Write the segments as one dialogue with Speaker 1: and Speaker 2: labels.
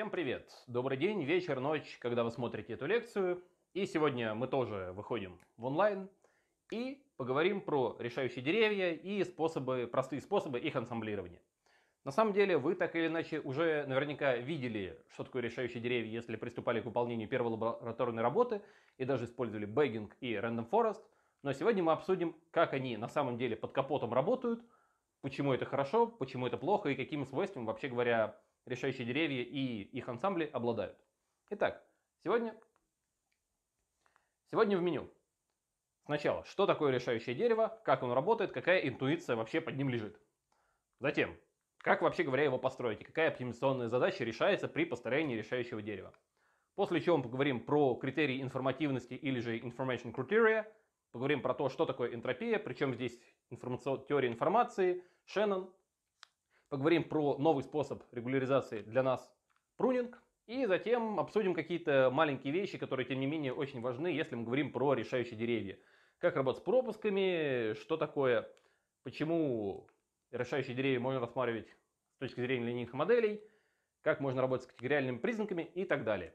Speaker 1: Всем привет! Добрый день, вечер, ночь, когда вы смотрите эту лекцию. И сегодня мы тоже выходим в онлайн и поговорим про решающие деревья и способы, простые способы их ансамблирования. На самом деле вы так или иначе уже наверняка видели, что такое решающие деревья, если приступали к выполнению первой лабораторной работы и даже использовали бэггинг и random forest. Но сегодня мы обсудим, как они на самом деле под капотом работают, почему это хорошо, почему это плохо и какими свойствами, вообще говоря, решающие деревья и их ансамбли обладают. Итак, сегодня, сегодня в меню. Сначала, что такое решающее дерево, как оно работает, какая интуиция вообще под ним лежит. Затем, как вообще говоря его построить и какая оптимизационная задача решается при построении решающего дерева. После чего мы поговорим про критерии информативности или же information criteria, поговорим про то, что такое энтропия, причем здесь информацион... теория информации, Шеннон, поговорим про новый способ регуляризации для нас прунинг. И затем обсудим какие-то маленькие вещи, которые, тем не менее, очень важны, если мы говорим про решающие деревья. Как работать с пропусками, что такое, почему решающие деревья можно рассматривать с точки зрения линейных моделей, как можно работать с категориальными признаками и так далее.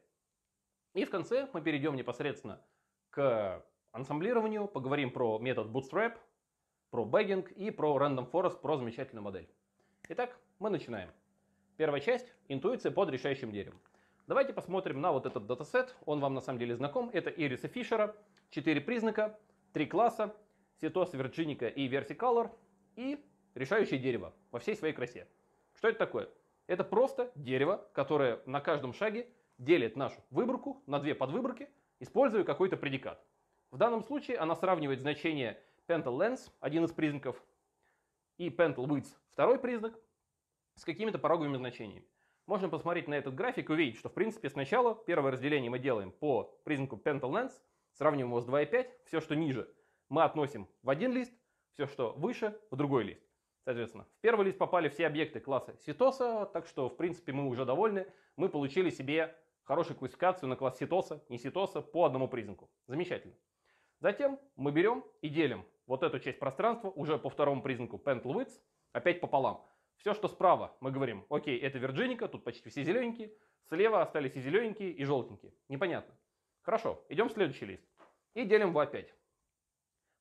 Speaker 1: И в конце мы перейдем непосредственно к ансамблированию, поговорим про метод Bootstrap, про бэггинг и про Random Forest, про замечательную модель. Итак, мы начинаем. Первая часть – интуиция под решающим деревом. Давайте посмотрим на вот этот датасет, он вам на самом деле знаком. Это Ириса Фишера, четыре признака, три класса, Ситос, Вирджиника и Версикалор и решающее дерево во всей своей красе. Что это такое? Это просто дерево, которое на каждом шаге делит нашу выборку на две подвыборки, используя какой-то предикат. В данном случае она сравнивает значение Pentel length, один из признаков, и Pentel width, Второй признак с какими-то пороговыми значениями. Можно посмотреть на этот график и увидеть, что в принципе сначала первое разделение мы делаем по признаку Pentel Lens, сравниваем его с 2,5, все, что ниже, мы относим в один лист, все, что выше, в другой лист. Соответственно, в первый лист попали все объекты класса Ситоса, так что, в принципе, мы уже довольны. Мы получили себе хорошую классификацию на класс Ситоса, не Ситоса, по одному признаку. Замечательно. Затем мы берем и делим вот эту часть пространства уже по второму признаку Pentel Width опять пополам. Все, что справа, мы говорим, окей, это Вирджиника, тут почти все зелененькие, слева остались и зелененькие, и желтенькие. Непонятно. Хорошо, идем в следующий лист и делим его опять.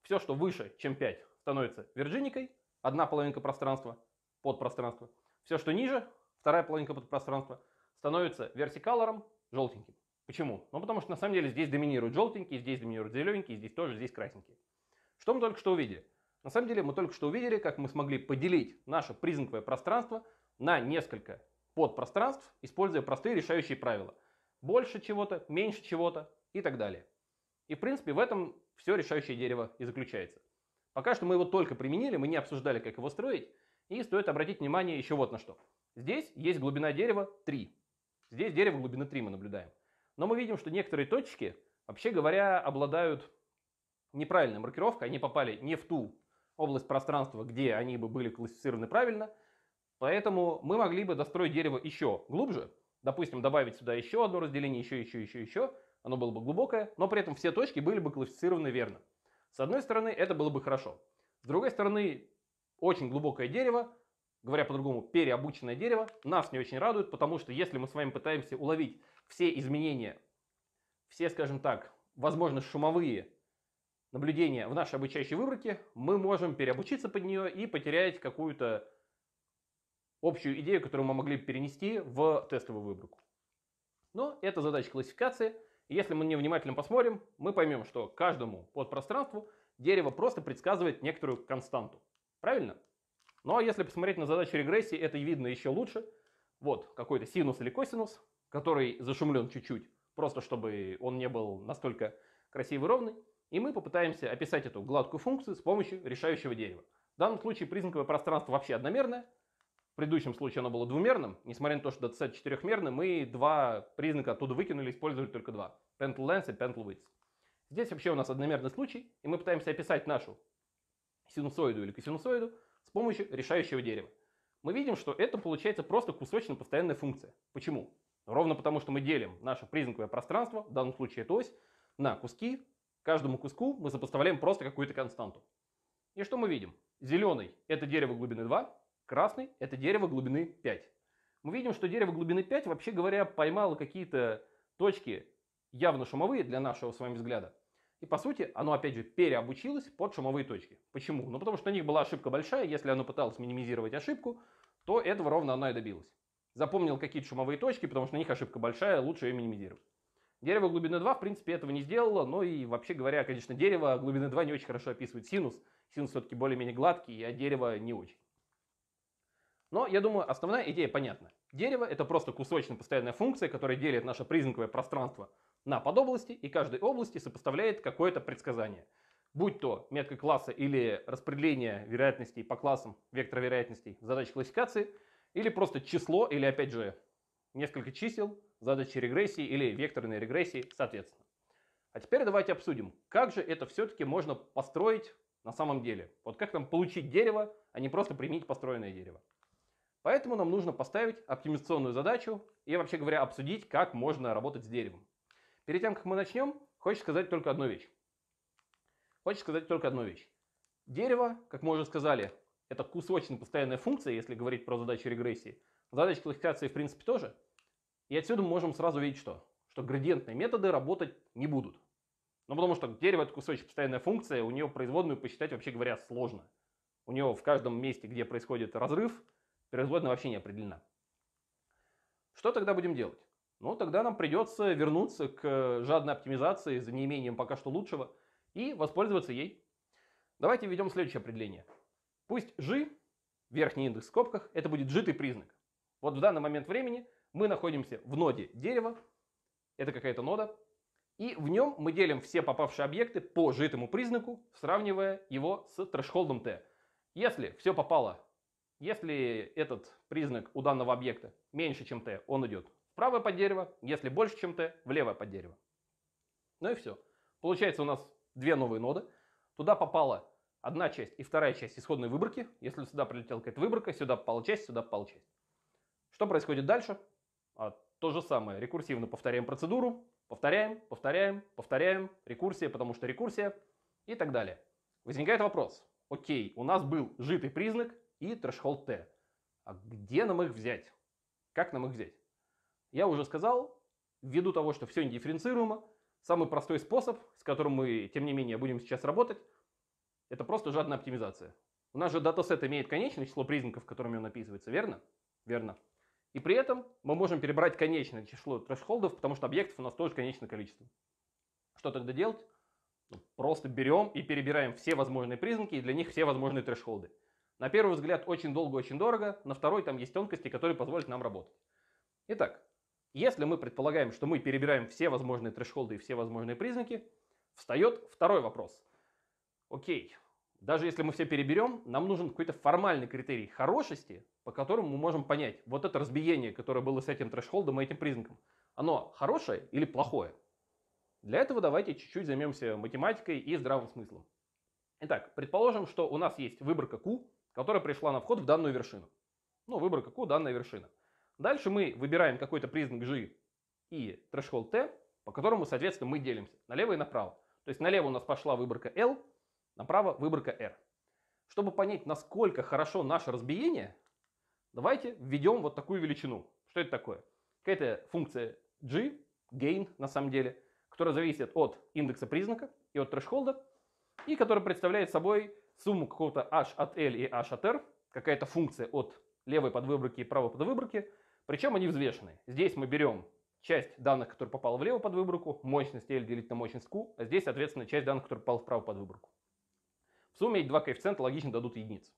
Speaker 1: Все, что выше, чем 5, становится Вирджиникой, одна половинка пространства, подпространство. Все, что ниже, вторая половинка подпространства, становится версикалором желтеньким. Почему? Ну, потому что на самом деле здесь доминируют желтенькие, здесь доминируют зелененькие, здесь тоже, здесь красненькие. Что мы только что увидели? На самом деле мы только что увидели, как мы смогли поделить наше признаковое пространство на несколько подпространств, используя простые решающие правила. Больше чего-то, меньше чего-то и так далее. И в принципе в этом все решающее дерево и заключается. Пока что мы его только применили, мы не обсуждали, как его строить. И стоит обратить внимание еще вот на что. Здесь есть глубина дерева 3. Здесь дерево глубины 3 мы наблюдаем. Но мы видим, что некоторые точки, вообще говоря, обладают неправильной маркировкой. Они попали не в ту область пространства, где они бы были классифицированы правильно. Поэтому мы могли бы достроить дерево еще глубже, допустим, добавить сюда еще одно разделение, еще, еще, еще, еще, оно было бы глубокое, но при этом все точки были бы классифицированы верно. С одной стороны, это было бы хорошо. С другой стороны, очень глубокое дерево, говоря по-другому, переобученное дерево, нас не очень радует, потому что если мы с вами пытаемся уловить все изменения, все, скажем так, возможно, шумовые наблюдение в нашей обучающей выборке, мы можем переобучиться под нее и потерять какую-то общую идею, которую мы могли перенести в тестовую выборку. Но это задача классификации. если мы внимательно посмотрим, мы поймем, что каждому подпространству дерево просто предсказывает некоторую константу. Правильно? Ну а если посмотреть на задачу регрессии, это видно еще лучше. Вот какой-то синус или косинус, который зашумлен чуть-чуть, просто чтобы он не был настолько красивый и ровный. И мы попытаемся описать эту гладкую функцию с помощью решающего дерева. В данном случае признаковое пространство вообще одномерное. В предыдущем случае оно было двумерным. Несмотря на то, что датасет четырехмерный, мы два признака оттуда выкинули, использовали только два. Pentle length и pentle width. Здесь вообще у нас одномерный случай, и мы пытаемся описать нашу синусоиду или косинусоиду с помощью решающего дерева. Мы видим, что это получается просто кусочно-постоянная функция. Почему? Ровно потому, что мы делим наше признаковое пространство, в данном случае это ось, на куски, Каждому куску мы сопоставляем просто какую-то константу. И что мы видим? Зеленый – это дерево глубины 2, красный – это дерево глубины 5. Мы видим, что дерево глубины 5, вообще говоря, поймало какие-то точки явно шумовые для нашего с вами взгляда. И по сути, оно опять же переобучилось под шумовые точки. Почему? Ну потому что у них была ошибка большая, если оно пыталось минимизировать ошибку, то этого ровно оно и добилось. Запомнил какие-то шумовые точки, потому что у них ошибка большая, лучше ее минимизировать. Дерево глубины 2, в принципе, этого не сделало, но и вообще говоря, конечно, дерево глубины 2 не очень хорошо описывает синус. Синус все-таки более-менее гладкий, а дерево не очень. Но, я думаю, основная идея понятна. Дерево — это просто кусочно постоянная функция, которая делит наше признаковое пространство на подобласти, и каждой области сопоставляет какое-то предсказание. Будь то метка класса или распределение вероятностей по классам, вектора вероятностей в задаче классификации, или просто число, или, опять же, несколько чисел, задачи регрессии или векторной регрессии соответственно. А теперь давайте обсудим, как же это все-таки можно построить на самом деле. Вот как нам получить дерево, а не просто применить построенное дерево. Поэтому нам нужно поставить оптимизационную задачу и вообще говоря обсудить, как можно работать с деревом. Перед тем, как мы начнем, хочешь сказать только одну вещь. Хочешь сказать только одну вещь. Дерево, как мы уже сказали, это кусочная постоянная функция, если говорить про задачу регрессии. Задача классификации в принципе тоже. И отсюда мы можем сразу видеть что? Что градиентные методы работать не будут. Ну потому что дерево это кусочек постоянная функция, у нее производную посчитать вообще говоря сложно. У нее в каждом месте, где происходит разрыв, производная вообще не определена. Что тогда будем делать? Ну тогда нам придется вернуться к э, жадной оптимизации за неимением пока что лучшего и воспользоваться ей. Давайте введем следующее определение. Пусть g, верхний индекс в скобках, это будет житый признак. Вот в данный момент времени мы находимся в ноде дерева, это какая-то нода, и в нем мы делим все попавшие объекты по житому признаку, сравнивая его с трешхолдом t. Если все попало, если этот признак у данного объекта меньше, чем t, он идет вправо под дерево, если больше, чем t, влево под дерево. Ну и все. Получается у нас две новые ноды. Туда попала одна часть и вторая часть исходной выборки. Если сюда прилетела какая-то выборка, сюда попала часть, сюда попала часть. Что происходит дальше? А то же самое, рекурсивно повторяем процедуру, повторяем, повторяем, повторяем, рекурсия, потому что рекурсия и так далее. Возникает вопрос, окей, у нас был житый признак и трешхолд Т. А где нам их взять? Как нам их взять? Я уже сказал, ввиду того, что все недифференцируемо, самый простой способ, с которым мы, тем не менее, будем сейчас работать, это просто жадная оптимизация. У нас же датасет имеет конечное число признаков, которыми он описывается, верно? Верно. И при этом мы можем перебрать конечное число трэш потому что объектов у нас тоже конечное количество. Что тогда делать? Ну, просто берем и перебираем все возможные признаки, и для них все возможные трэш На первый взгляд очень долго, очень дорого, на второй там есть тонкости, которые позволят нам работать. Итак, если мы предполагаем, что мы перебираем все возможные трэш и все возможные признаки, встает второй вопрос. Окей, даже если мы все переберем, нам нужен какой-то формальный критерий хорошести, по которому мы можем понять, вот это разбиение, которое было с этим трэш-холдом и этим признаком, оно хорошее или плохое. Для этого давайте чуть-чуть займемся математикой и здравым смыслом. Итак, предположим, что у нас есть выборка Q, которая пришла на вход в данную вершину. Ну, выборка Q – данная вершина. Дальше мы выбираем какой-то признак G и трэш-холд T, по которому, соответственно, мы делимся налево и направо. То есть налево у нас пошла выборка L, Направо выборка R. Чтобы понять, насколько хорошо наше разбиение, давайте введем вот такую величину. Что это такое? Какая-то функция g, gain на самом деле, которая зависит от индекса признака и от трэшхолда, и которая представляет собой сумму какого-то h от L и h от R, какая-то функция от левой подвыборки и правой подвыборки, причем они взвешены. Здесь мы берем часть данных, которая попала в левую подвыборку, мощность L делить на мощность Q, а здесь, соответственно, часть данных, которая попала в правую подвыборку. В сумме эти два коэффициента логично дадут единицу.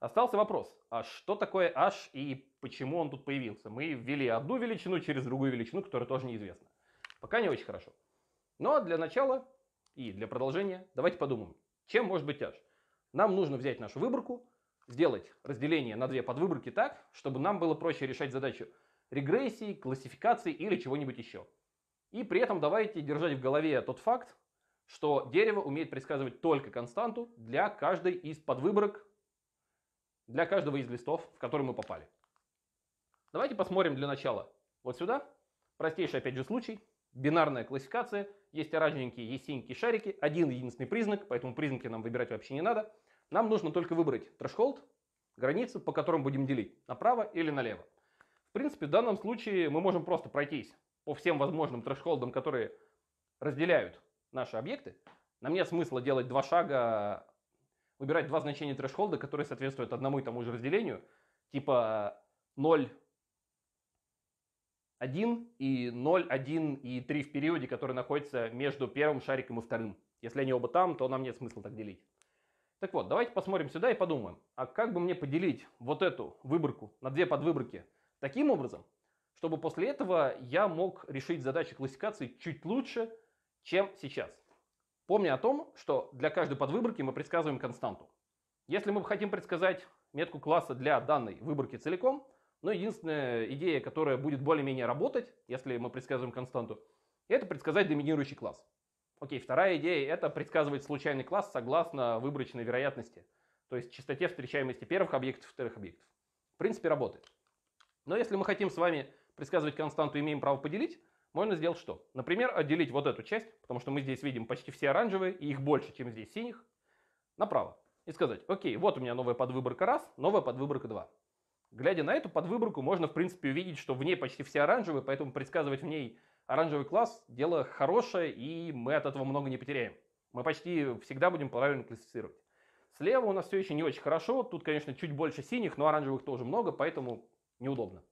Speaker 1: Остался вопрос, а что такое h и почему он тут появился? Мы ввели одну величину через другую величину, которая тоже неизвестна. Пока не очень хорошо. Но для начала и для продолжения давайте подумаем, чем может быть h. Нам нужно взять нашу выборку, сделать разделение на две подвыборки так, чтобы нам было проще решать задачу регрессии, классификации или чего-нибудь еще. И при этом давайте держать в голове тот факт, что дерево умеет предсказывать только константу для каждой из подвыборок, для каждого из листов, в который мы попали. Давайте посмотрим для начала вот сюда. Простейший опять же случай, бинарная классификация. Есть оранжевенькие, есть синенькие шарики. Один единственный признак, поэтому признаки нам выбирать вообще не надо. Нам нужно только выбрать трешхолд, границу, по которым будем делить, направо или налево. В принципе, в данном случае мы можем просто пройтись по всем возможным трешхолдам, которые разделяют наши объекты, нам нет смысла делать два шага, выбирать два значения трэш которые соответствуют одному и тому же разделению, типа 0, 1 и 0, 1 и 3 в периоде, который находится между первым шариком и вторым. Если они оба там, то нам нет смысла так делить. Так вот, давайте посмотрим сюда и подумаем, а как бы мне поделить вот эту выборку на две подвыборки таким образом, чтобы после этого я мог решить задачи классификации чуть лучше, чем сейчас. Помня о том, что для каждой подвыборки мы предсказываем константу. Если мы хотим предсказать метку класса для данной выборки целиком, но ну, единственная идея, которая будет более-менее работать, если мы предсказываем константу, это предсказать доминирующий класс. Окей, вторая идея – это предсказывать случайный класс согласно выборочной вероятности, то есть частоте встречаемости первых объектов и вторых объектов. В принципе, работает. Но если мы хотим с вами предсказывать константу «имеем право поделить», можно сделать что? Например, отделить вот эту часть, потому что мы здесь видим почти все оранжевые, и их больше, чем здесь синих, направо. И сказать, окей, вот у меня новая подвыборка раз, новая подвыборка 2. Глядя на эту подвыборку, можно, в принципе, увидеть, что в ней почти все оранжевые, поэтому предсказывать в ней оранжевый класс – дело хорошее, и мы от этого много не потеряем. Мы почти всегда будем правильно классифицировать. Слева у нас все еще не очень хорошо, тут, конечно, чуть больше синих, но оранжевых тоже много, поэтому неудобно.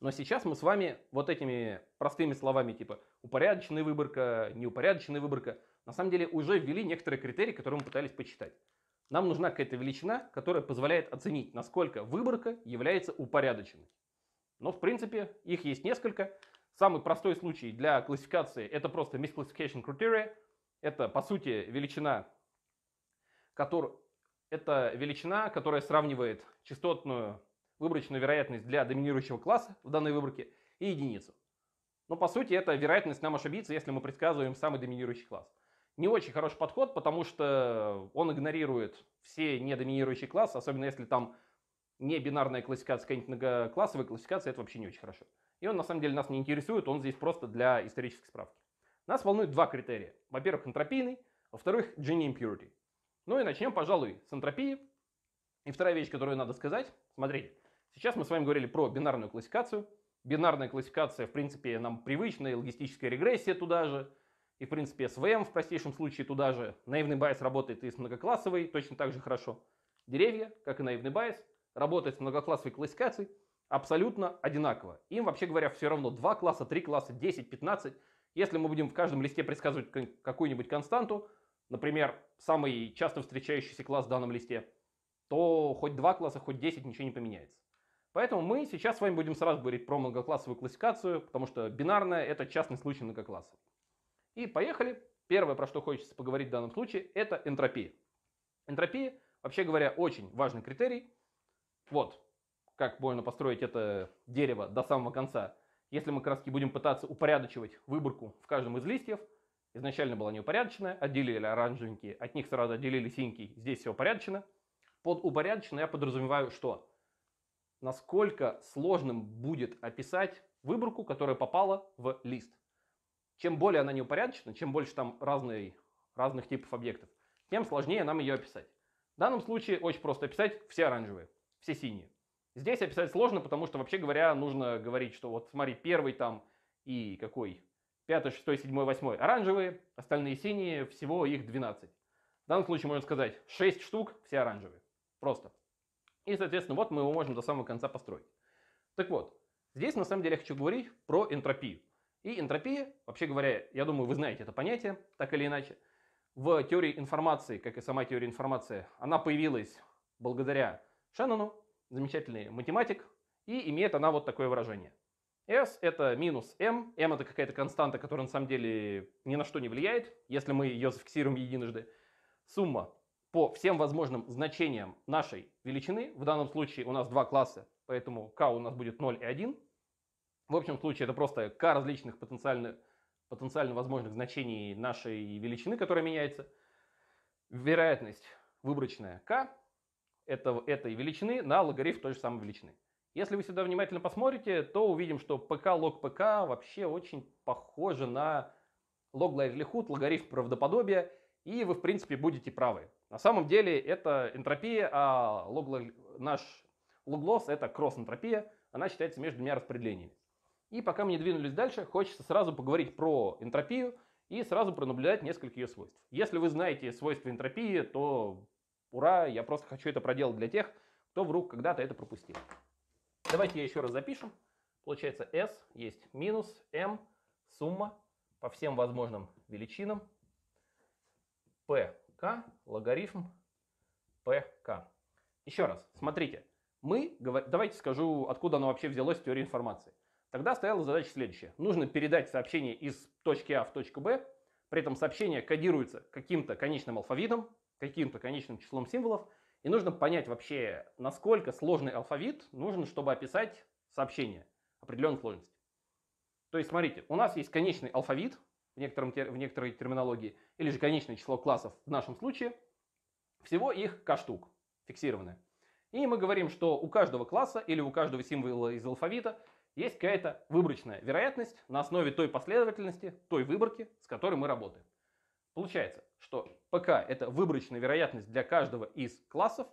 Speaker 1: Но сейчас мы с вами вот этими простыми словами типа упорядоченная выборка, неупорядоченная выборка, на самом деле уже ввели некоторые критерии, которые мы пытались почитать. Нам нужна какая-то величина, которая позволяет оценить, насколько выборка является упорядоченной. Но в принципе их есть несколько. Самый простой случай для классификации это просто misclassification criteria. Это по сути величина, который, это величина, которая сравнивает частотную выборочную вероятность для доминирующего класса в данной выборке и единицу. Но по сути это вероятность нам ошибиться, если мы предсказываем самый доминирующий класс. Не очень хороший подход, потому что он игнорирует все недоминирующие классы, особенно если там не бинарная классификация, какая-нибудь классовая классификация, это вообще не очень хорошо. И он на самом деле нас не интересует, он здесь просто для исторической справки. Нас волнуют два критерия. Во-первых, энтропийный, во-вторых, Gini Impurity. Ну и начнем, пожалуй, с энтропии. И вторая вещь, которую надо сказать, смотрите, Сейчас мы с вами говорили про бинарную классификацию. Бинарная классификация, в принципе, нам привычная, логистическая регрессия туда же, и, в принципе, SVM в простейшем случае туда же. Наивный байс работает и с многоклассовой точно так же хорошо. Деревья, как и наивный байс, работают с многоклассовой классификацией абсолютно одинаково. Им, вообще говоря, все равно 2 класса, 3 класса, 10, 15. Если мы будем в каждом листе предсказывать какую-нибудь константу, например, самый часто встречающийся класс в данном листе, то хоть 2 класса, хоть 10 ничего не поменяется. Поэтому мы сейчас с вами будем сразу говорить про многоклассовую классификацию, потому что бинарная это частный случай многоклассов. И поехали. Первое, про что хочется поговорить в данном случае, это энтропия. Энтропия, вообще говоря, очень важный критерий. Вот, как можно построить это дерево до самого конца. Если мы краски, будем пытаться упорядочивать выборку в каждом из листьев, изначально была неупорядоченная, отделили оранжевенькие, от них сразу отделили синенькие, здесь все упорядочено. Под упорядочено я подразумеваю, что насколько сложным будет описать выборку, которая попала в лист. Чем более она неупорядочена, чем больше там разной, разных типов объектов, тем сложнее нам ее описать. В данном случае очень просто описать все оранжевые, все синие. Здесь описать сложно, потому что, вообще говоря, нужно говорить, что вот смотри, первый там и какой? Пятый, шестой, седьмой, восьмой оранжевые, остальные синие, всего их 12. В данном случае можно сказать 6 штук, все оранжевые. Просто. И, соответственно, вот мы его можем до самого конца построить. Так вот, здесь на самом деле я хочу говорить про энтропию. И энтропия, вообще говоря, я думаю, вы знаете это понятие, так или иначе. В теории информации, как и сама теория информации, она появилась благодаря Шеннону, замечательный математик, и имеет она вот такое выражение. S это минус m, m это какая-то константа, которая на самом деле ни на что не влияет, если мы ее зафиксируем единожды. Сумма по всем возможным значениям нашей величины. В данном случае у нас два класса, поэтому k у нас будет 0 и 1. В общем случае это просто k различных потенциально, потенциально возможных значений нашей величины, которая меняется. Вероятность выборочная k это, этой величины на логарифм той же самой величины. Если вы сюда внимательно посмотрите, то увидим, что pk log pk вообще очень похоже на лог Лайвлихуд, логарифм правдоподобия, и вы, в принципе, будете правы. На самом деле это энтропия, а логло, наш логлосс это кросс-энтропия, она считается между двумя распределениями. И пока мы не двинулись дальше, хочется сразу поговорить про энтропию и сразу пронаблюдать несколько ее свойств. Если вы знаете свойства энтропии, то ура, я просто хочу это проделать для тех, кто вдруг когда-то это пропустил. Давайте я еще раз запишем. Получается S есть минус M сумма по всем возможным величинам PK логарифм ПК. Еще раз, смотрите, мы, давайте скажу, откуда оно вообще взялось в теории информации. Тогда стояла задача следующая. Нужно передать сообщение из точки А в точку Б, при этом сообщение кодируется каким-то конечным алфавитом, каким-то конечным числом символов, и нужно понять вообще, насколько сложный алфавит нужен, чтобы описать сообщение определенной сложности. То есть, смотрите, у нас есть конечный алфавит в, некотором, в некоторой терминологии, или же конечное число классов в нашем случае – всего их k штук, фиксированные. И мы говорим, что у каждого класса или у каждого символа из алфавита есть какая-то выборочная вероятность на основе той последовательности, той выборки, с которой мы работаем. Получается, что ПК это выборочная вероятность для каждого из классов,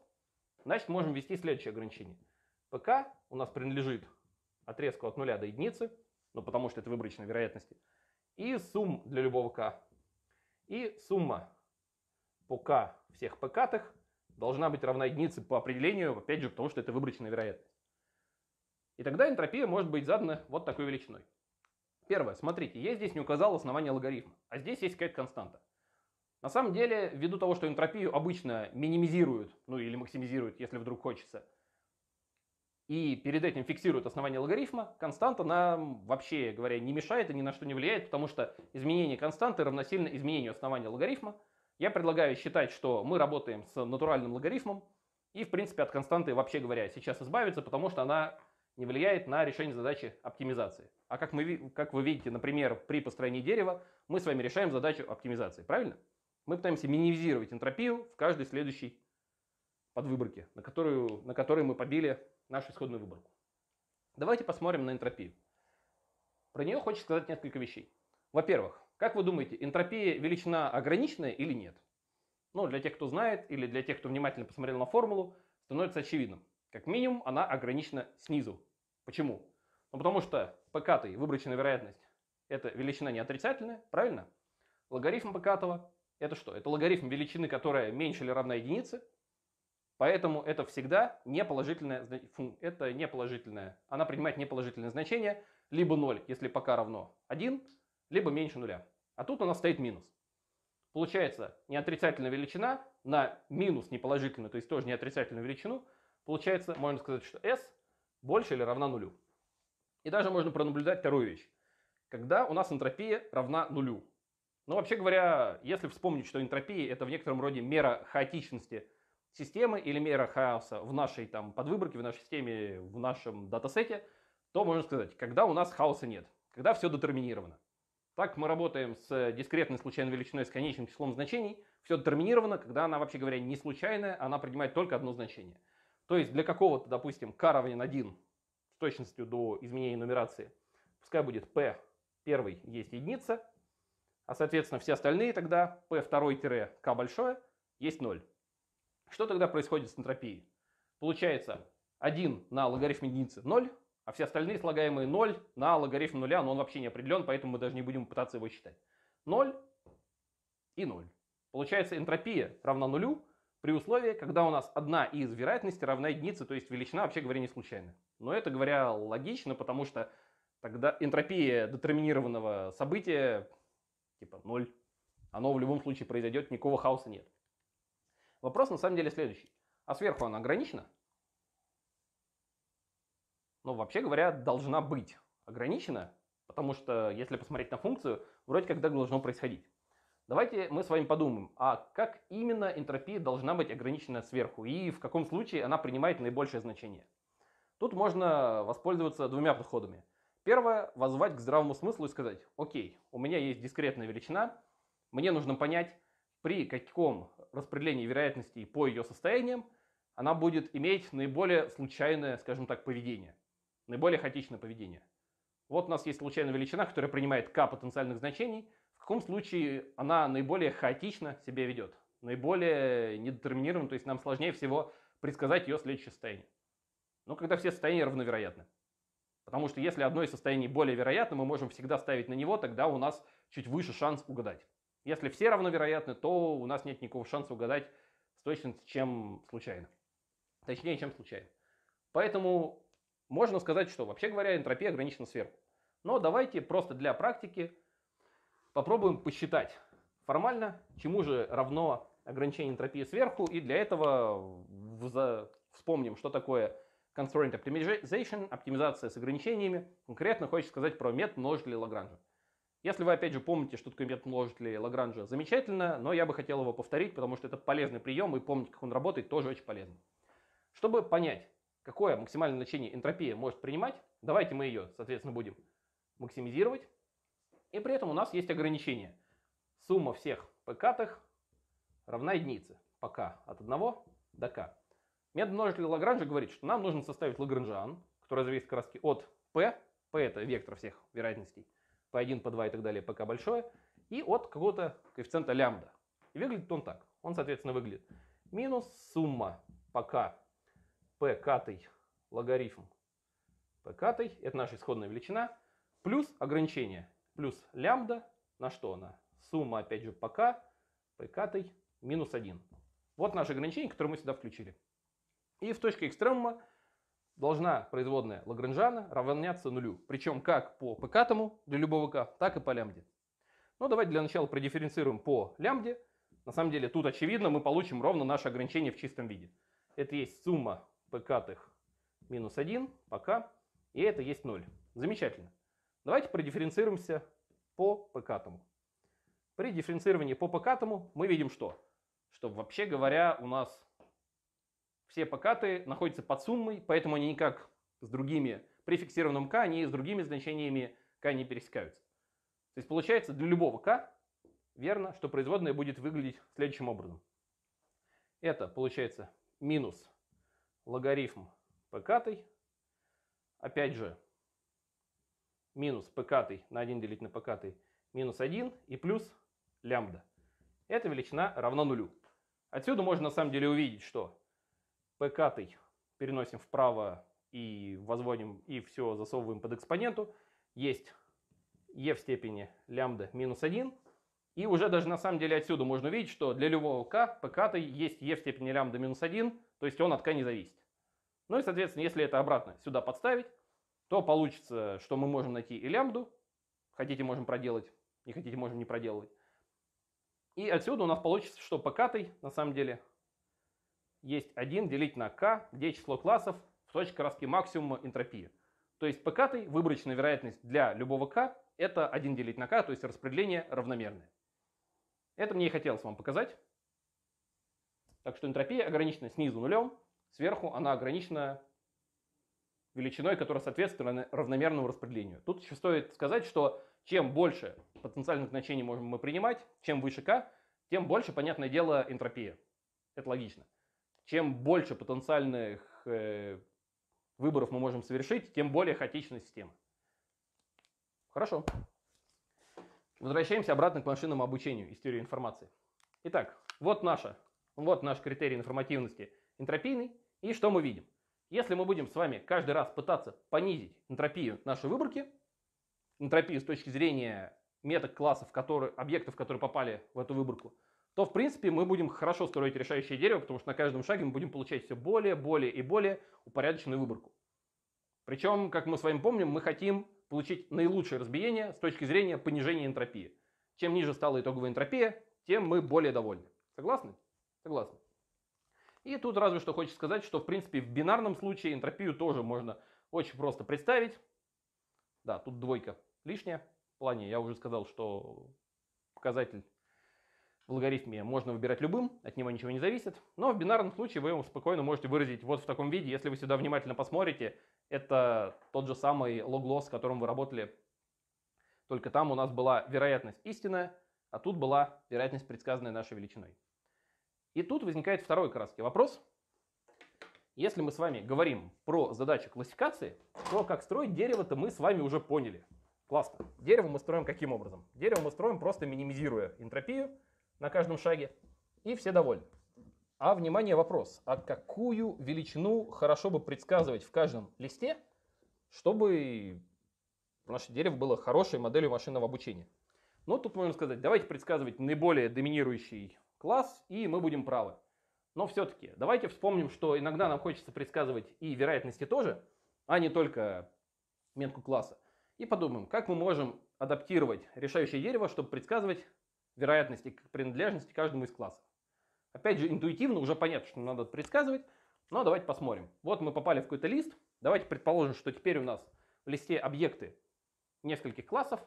Speaker 1: значит можем ввести следующее ограничение. ПК у нас принадлежит отрезку от 0 до единицы, ну потому что это выборочная вероятность, и сумма для любого К И сумма по k всех пк должна быть равна единице по определению, опять же, потому что это выборочная вероятность. И тогда энтропия может быть задана вот такой величиной. Первое. Смотрите, я здесь не указал основание логарифма, а здесь есть какая-то константа. На самом деле, ввиду того, что энтропию обычно минимизируют, ну или максимизируют, если вдруг хочется, и перед этим фиксируют основание логарифма, константа нам вообще говоря не мешает и ни на что не влияет, потому что изменение константы равносильно изменению основания логарифма, я предлагаю считать, что мы работаем с натуральным логарифмом, и, в принципе, от константы, вообще говоря, сейчас избавиться, потому что она не влияет на решение задачи оптимизации. А как, мы, как вы видите, например, при построении дерева, мы с вами решаем задачу оптимизации, правильно? Мы пытаемся минимизировать энтропию в каждой следующей подвыборке, на, которую, на которой мы побили нашу исходную выборку. Давайте посмотрим на энтропию. Про нее хочется сказать несколько вещей. Во-первых, как вы думаете, энтропия величина ограниченная или нет? Ну, для тех, кто знает, или для тех, кто внимательно посмотрел на формулу, становится очевидным. Как минимум, она ограничена снизу. Почему? Ну, потому что пк выборочная вероятность, это величина не отрицательная, правильно? Логарифм пк это что? Это логарифм величины, которая меньше или равна единице, Поэтому это всегда неположительное, фу, это неположительное, она принимает неположительное значение, либо 0, если пока равно 1, либо меньше нуля. А тут у нас стоит минус. Получается неотрицательная величина на минус неположительную, то есть тоже неотрицательную величину. Получается, можно сказать, что s больше или равна нулю. И даже можно пронаблюдать вторую вещь. Когда у нас энтропия равна нулю. Но ну, вообще говоря, если вспомнить, что энтропия это в некотором роде мера хаотичности системы или мера хаоса в нашей там подвыборке, в нашей системе, в нашем датасете, то можно сказать, когда у нас хаоса нет, когда все детерминировано. Так мы работаем с э, дискретной случайной величиной с конечным числом значений. Все детерминировано, когда она, вообще говоря, не случайная, она принимает только одно значение. То есть для какого-то, допустим, k равен 1 с точностью до изменения нумерации, пускай будет p первый есть единица, а соответственно все остальные тогда p второй тире k большое есть 0. Что тогда происходит с энтропией? Получается 1 на логарифм единицы 0, а все остальные слагаемые 0 на логарифм нуля, но он вообще не определен, поэтому мы даже не будем пытаться его считать. 0 и 0. Получается энтропия равна нулю при условии, когда у нас одна из вероятностей равна единице, то есть величина, вообще говоря, не случайна. Но это, говоря, логично, потому что тогда энтропия детерминированного события типа 0. Оно в любом случае произойдет, никакого хаоса нет. Вопрос на самом деле следующий. А сверху она ограничена? ну, вообще говоря, должна быть ограничена, потому что, если посмотреть на функцию, вроде как так должно происходить. Давайте мы с вами подумаем, а как именно энтропия должна быть ограничена сверху и в каком случае она принимает наибольшее значение. Тут можно воспользоваться двумя подходами. Первое – воззвать к здравому смыслу и сказать, окей, у меня есть дискретная величина, мне нужно понять, при каком распределении вероятностей по ее состояниям она будет иметь наиболее случайное, скажем так, поведение наиболее хаотичное поведение. Вот у нас есть случайная величина, которая принимает k потенциальных значений. В каком случае она наиболее хаотично себя ведет, наиболее недетерминированно, то есть нам сложнее всего предсказать ее следующее состояние. Но ну, когда все состояния равновероятны. Потому что если одно из состояний более вероятно, мы можем всегда ставить на него, тогда у нас чуть выше шанс угадать. Если все равновероятны, то у нас нет никакого шанса угадать с точностью, чем случайно. Точнее, чем случайно. Поэтому можно сказать, что вообще говоря, энтропия ограничена сверху. Но давайте просто для практики попробуем посчитать формально, чему же равно ограничение энтропии сверху. И для этого вспомним, что такое Constraint Optimization, оптимизация с ограничениями. Конкретно хочется сказать про метод множителей Лагранжа. Если вы опять же помните, что такое метод множителей Лагранжа, замечательно, но я бы хотел его повторить, потому что это полезный прием, и помнить, как он работает, тоже очень полезно. Чтобы понять, какое максимальное значение энтропия может принимать. Давайте мы ее, соответственно, будем максимизировать. И при этом у нас есть ограничение. Сумма всех пк равна единице. Пока от 1 до k. Метод множителя Лагранжа говорит, что нам нужно составить лагранжиан, который зависит как от p. p это вектор всех вероятностей. p1, p2 и так далее, пока большое. И от какого-то коэффициента лямбда. И выглядит он так. Он, соответственно, выглядит минус сумма пока p катый логарифм p катый, это наша исходная величина, плюс ограничение, плюс лямбда, на что она? Сумма, опять же, пока k, p катый минус 1. Вот наше ограничение, которое мы сюда включили. И в точке экстремума должна производная Лагранжана равняться нулю. Причем как по пк катому для любого k, так и по лямбде. ну давайте для начала продифференцируем по лямбде. На самом деле тут очевидно мы получим ровно наше ограничение в чистом виде. Это есть сумма пк-тых минус 1, пока, и это есть 0. Замечательно. Давайте продифференцируемся по пкатому При дифференцировании по пкатому мы видим что? Что вообще говоря у нас все пкаты находятся под суммой, поэтому они никак с другими, при фиксированном k, они с другими значениями k не пересекаются. То есть получается для любого k верно, что производная будет выглядеть следующим образом. Это получается минус логарифм пк, опять же, минус пк на 1 делить на пк минус 1 и плюс лямбда. Эта величина равна нулю. Отсюда можно на самом деле увидеть, что pk переносим вправо и возводим, и все засовываем под экспоненту. Есть e в степени лямбда минус 1. И уже даже на самом деле отсюда можно увидеть, что для любого k pk есть e в степени лямбда минус 1, то есть он от k не зависит. Ну и, соответственно, если это обратно сюда подставить, то получится, что мы можем найти и лямбду, хотите можем проделать, не хотите можем не проделывать. И отсюда у нас получится, что по катой на самом деле есть 1 делить на k, где число классов в точке раски максимума энтропии. То есть по катой выборочная вероятность для любого k это 1 делить на k, то есть распределение равномерное. Это мне и хотелось вам показать. Так что энтропия ограничена снизу нулем, Сверху она ограничена величиной, которая соответствует равномерному распределению. Тут еще стоит сказать, что чем больше потенциальных значений можем мы принимать, чем выше k, тем больше, понятное дело, энтропия. Это логично. Чем больше потенциальных э, выборов мы можем совершить, тем более хаотична система. Хорошо. Возвращаемся обратно к машинному обучению из теории информации. Итак, вот наша, вот наш критерий информативности – энтропийный. И что мы видим? Если мы будем с вами каждый раз пытаться понизить энтропию нашей выборки, энтропию с точки зрения меток классов, которые, объектов, которые попали в эту выборку, то в принципе мы будем хорошо строить решающее дерево, потому что на каждом шаге мы будем получать все более, более и более упорядоченную выборку. Причем, как мы с вами помним, мы хотим получить наилучшее разбиение с точки зрения понижения энтропии. Чем ниже стала итоговая энтропия, тем мы более довольны. Согласны? Согласны. И тут разве что хочется сказать, что в принципе в бинарном случае энтропию тоже можно очень просто представить. Да, тут двойка лишняя. В плане я уже сказал, что показатель в логарифме можно выбирать любым, от него ничего не зависит. Но в бинарном случае вы его спокойно можете выразить вот в таком виде. Если вы сюда внимательно посмотрите, это тот же самый логлосс, с которым вы работали. Только там у нас была вероятность истинная, а тут была вероятность, предсказанная нашей величиной. И тут возникает второй краски вопрос. Если мы с вами говорим про задачу классификации, то как строить дерево-то мы с вами уже поняли. Классно. Дерево мы строим каким образом? Дерево мы строим просто минимизируя энтропию на каждом шаге, и все довольны. А, внимание, вопрос. А какую величину хорошо бы предсказывать в каждом листе, чтобы наше дерево было хорошей моделью машинного обучения? Ну, тут можно сказать, давайте предсказывать наиболее доминирующий класс, и мы будем правы. Но все-таки давайте вспомним, что иногда нам хочется предсказывать и вероятности тоже, а не только метку класса. И подумаем, как мы можем адаптировать решающее дерево, чтобы предсказывать вероятности принадлежности каждому из классов. Опять же, интуитивно уже понятно, что надо предсказывать, но давайте посмотрим. Вот мы попали в какой-то лист. Давайте предположим, что теперь у нас в листе объекты нескольких классов,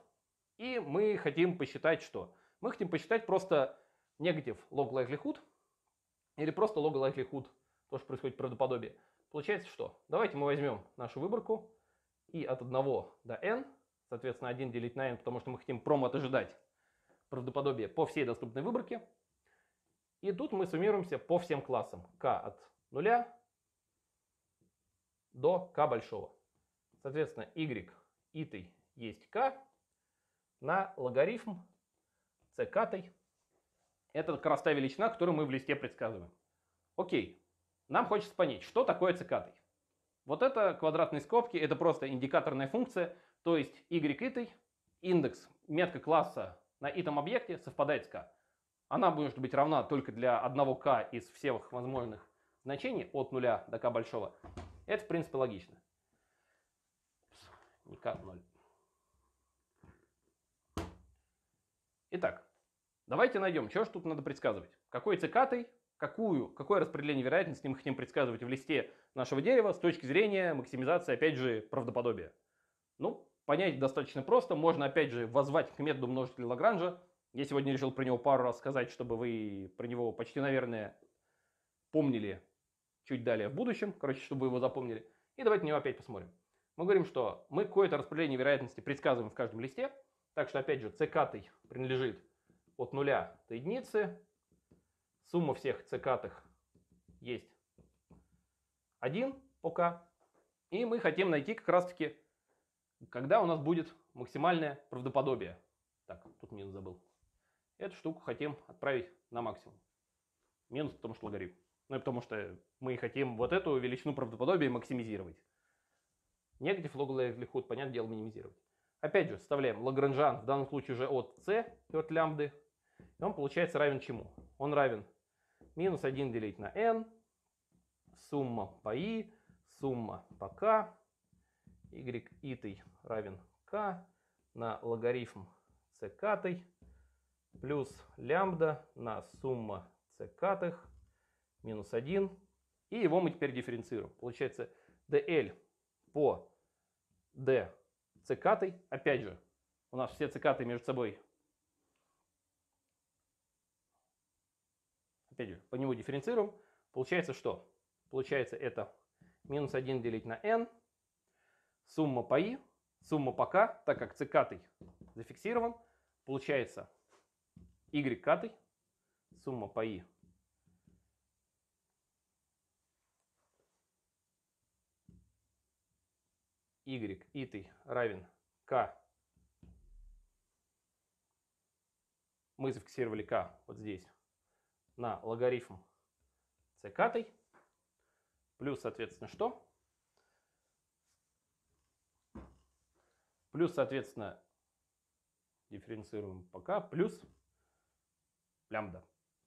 Speaker 1: и мы хотим посчитать что? Мы хотим посчитать просто негатив log likelihood или просто log likelihood, то, что происходит правдоподобие. Получается что? Давайте мы возьмем нашу выборку и от 1 до n, соответственно, 1 делить на n, потому что мы хотим промот ожидать правдоподобие по всей доступной выборке. И тут мы суммируемся по всем классам. k от 0 до k большого. Соответственно, y итой есть k на логарифм c катой это как раз та величина, которую мы в листе предсказываем. Окей, нам хочется понять, что такое цикатой. Вот это квадратные скобки, это просто индикаторная функция, то есть y этой, индекс, метка класса на этом объекте совпадает с k. Она будет быть равна только для одного k из всех возможных значений, от 0 до k большого. Это, в принципе, логично. Не k0. Итак, Давайте найдем, что же тут надо предсказывать. Какой цикатой, какую, какое распределение вероятности мы хотим предсказывать в листе нашего дерева с точки зрения максимизации, опять же, правдоподобия. Ну, понять достаточно просто. Можно, опять же, возвать к методу множителя Лагранжа. Я сегодня решил про него пару раз сказать, чтобы вы про него почти, наверное, помнили чуть далее в будущем. Короче, чтобы вы его запомнили. И давайте на него опять посмотрим. Мы говорим, что мы какое-то распределение вероятности предсказываем в каждом листе. Так что, опять же, цикатой принадлежит от нуля до единицы. Сумма всех цикатых есть 1 пока И мы хотим найти как раз таки, когда у нас будет максимальное правдоподобие. Так, тут минус забыл. Эту штуку хотим отправить на максимум. Минус потому что логарифм. Ну и потому что мы хотим вот эту величину правдоподобия максимизировать. Негатив лог легко, понятное дело, минимизировать. Опять же, вставляем Лагранжан, в данном случае уже от c, от лямбды, и он получается равен чему? Он равен минус 1 делить на n, сумма по i, сумма по k, y итой равен k на логарифм ck плюс лямбда на сумма ck минус 1. И его мы теперь дифференцируем. Получается dl по d ck Опять же, у нас все ck между собой опять же, по нему дифференцируем. Получается что? Получается это минус 1 делить на n, сумма по i, сумма по k, так как цикатый зафиксирован, получается y катый, сумма по i y итый равен k. Мы зафиксировали k вот здесь на логарифм цикатой. Плюс, соответственно, что? Плюс, соответственно, дифференцируем пока, плюс лямбда.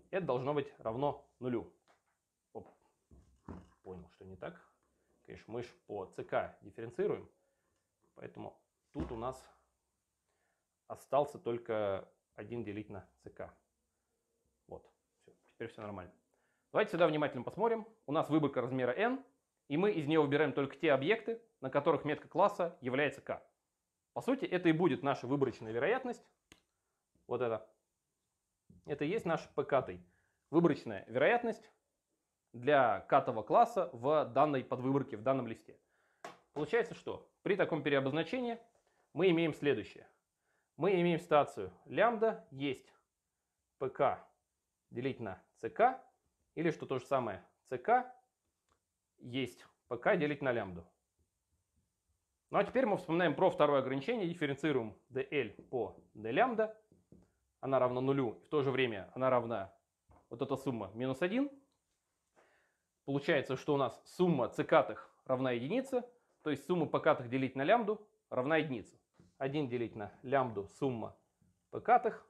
Speaker 1: Это должно быть равно нулю. Оп. Понял, что не так. Конечно, мы же по ЦК дифференцируем, поэтому тут у нас остался только один делить на ЦК теперь все нормально. Давайте сюда внимательно посмотрим. У нас выборка размера n, и мы из нее выбираем только те объекты, на которых метка класса является k. По сути, это и будет наша выборочная вероятность. Вот это. Это и есть наш пк Выборочная вероятность для катого класса в данной подвыборке, в данном листе. Получается, что при таком переобозначении мы имеем следующее. Мы имеем ситуацию лямбда есть pk делить на ЦК, или что то же самое, ЦК есть ПК делить на лямбду. Ну а теперь мы вспоминаем про второе ограничение, дифференцируем dl по d лямбда, она равна нулю, в то же время она равна, вот эта сумма, минус 1. Получается, что у нас сумма цикатых равна единице, то есть сумма покатых делить на лямбду равна единице. 1 делить на лямбду сумма покатых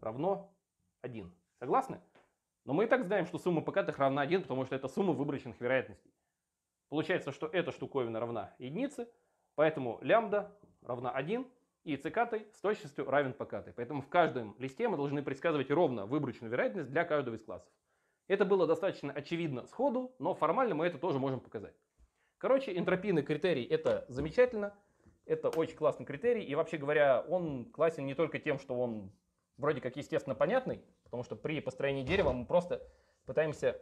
Speaker 1: равно 1. Согласны? Но мы и так знаем, что сумма покатых равна 1, потому что это сумма выборочных вероятностей. Получается, что эта штуковина равна единице, поэтому лямбда равна 1, и цикатой с точностью равен покатой. Поэтому в каждом листе мы должны предсказывать ровно выборочную вероятность для каждого из классов. Это было достаточно очевидно сходу, но формально мы это тоже можем показать. Короче, энтропийный критерий это замечательно, это очень классный критерий, и вообще говоря, он классен не только тем, что он вроде как естественно понятный, Потому что при построении дерева мы просто пытаемся...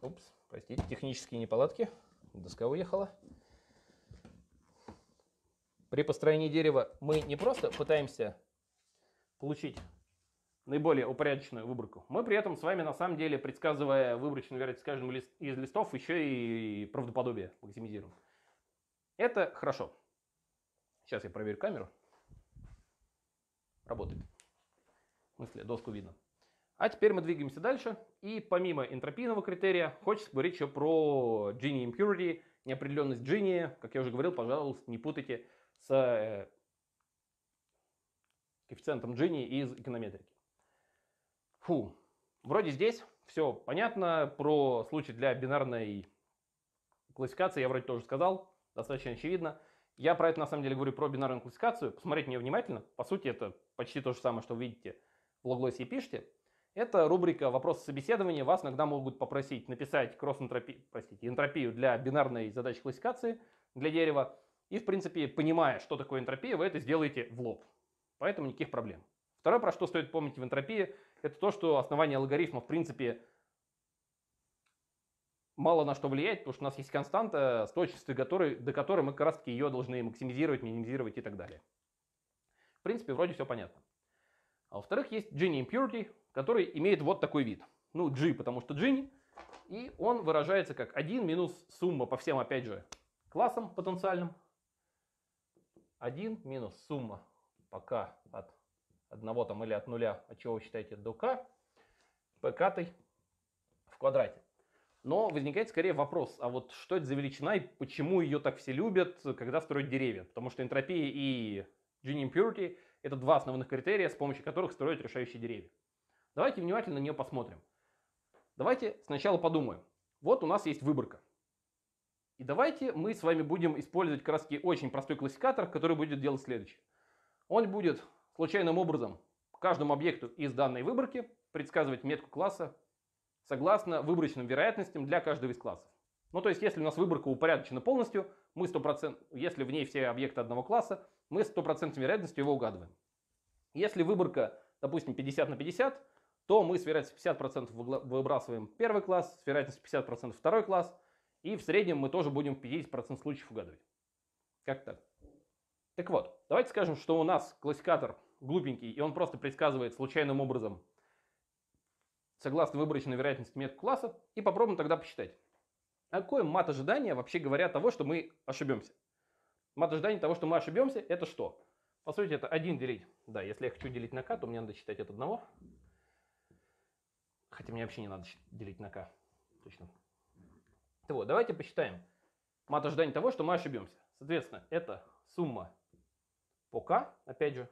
Speaker 1: Упс, простите, технические неполадки. Доска уехала. При построении дерева мы не просто пытаемся получить наиболее упорядоченную выборку, мы при этом с вами на самом деле, предсказывая выборочную вероятность каждому лист, из листов, еще и правдоподобие максимизируем. Это хорошо. Сейчас я проверю камеру. Работает смысле, доску видно. А теперь мы двигаемся дальше. И помимо энтропийного критерия, хочется говорить еще про Gini Impurity, неопределенность Gini. Как я уже говорил, пожалуйста, не путайте с э, коэффициентом Gini из эконометрики. Фу, вроде здесь все понятно. Про случай для бинарной классификации я вроде тоже сказал, достаточно очевидно. Я про это на самом деле говорю про бинарную классификацию. Посмотрите на нее внимательно. По сути, это почти то же самое, что вы видите в Логлосе пишите. Это рубрика «Вопрос собеседования». Вас иногда могут попросить написать кросс-энтропию, простите, энтропию для бинарной задачи классификации для дерева. И, в принципе, понимая, что такое энтропия, вы это сделаете в лоб. Поэтому никаких проблем. Второе, про что стоит помнить в энтропии, это то, что основание логарифма, в принципе, мало на что влияет, потому что у нас есть константа, с точностью которой, до которой мы как раз таки ее должны максимизировать, минимизировать и так далее. В принципе, вроде все понятно. А во-вторых, есть Genie Impurity, который имеет вот такой вид. Ну, G, потому что Genie. И он выражается как 1 минус сумма по всем, опять же, классам потенциальным. 1 минус сумма пока от 1 там, или от 0, от чего вы считаете, до k, pk в квадрате. Но возникает скорее вопрос, а вот что это за величина и почему ее так все любят, когда строят деревья? Потому что энтропия и gene impurity это два основных критерия, с помощью которых строят решающие деревья. Давайте внимательно на нее посмотрим. Давайте сначала подумаем. Вот у нас есть выборка. И давайте мы с вами будем использовать как очень простой классификатор, который будет делать следующее. Он будет случайным образом каждому объекту из данной выборки предсказывать метку класса согласно выборочным вероятностям для каждого из классов. Ну то есть если у нас выборка упорядочена полностью, мы 100%, если в ней все объекты одного класса, мы с стопроцентной вероятностью его угадываем. Если выборка, допустим, 50 на 50, то мы с вероятностью 50% выбрасываем первый класс, с вероятностью 50% второй класс, и в среднем мы тоже будем в 50% случаев угадывать. Как так? Так вот, давайте скажем, что у нас классикатор глупенький, и он просто предсказывает случайным образом согласно выборочной вероятности метку класса, и попробуем тогда посчитать. какое какой мат ожидания вообще говоря того, что мы ошибемся? Мат того, что мы ошибемся, это что? По сути, это 1 делить. Да, если я хочу делить на k, то мне надо считать от 1. Хотя мне вообще не надо делить на k. Точно. Так вот, давайте посчитаем мат ожидания того, что мы ошибемся. Соответственно, это сумма по k, опять же.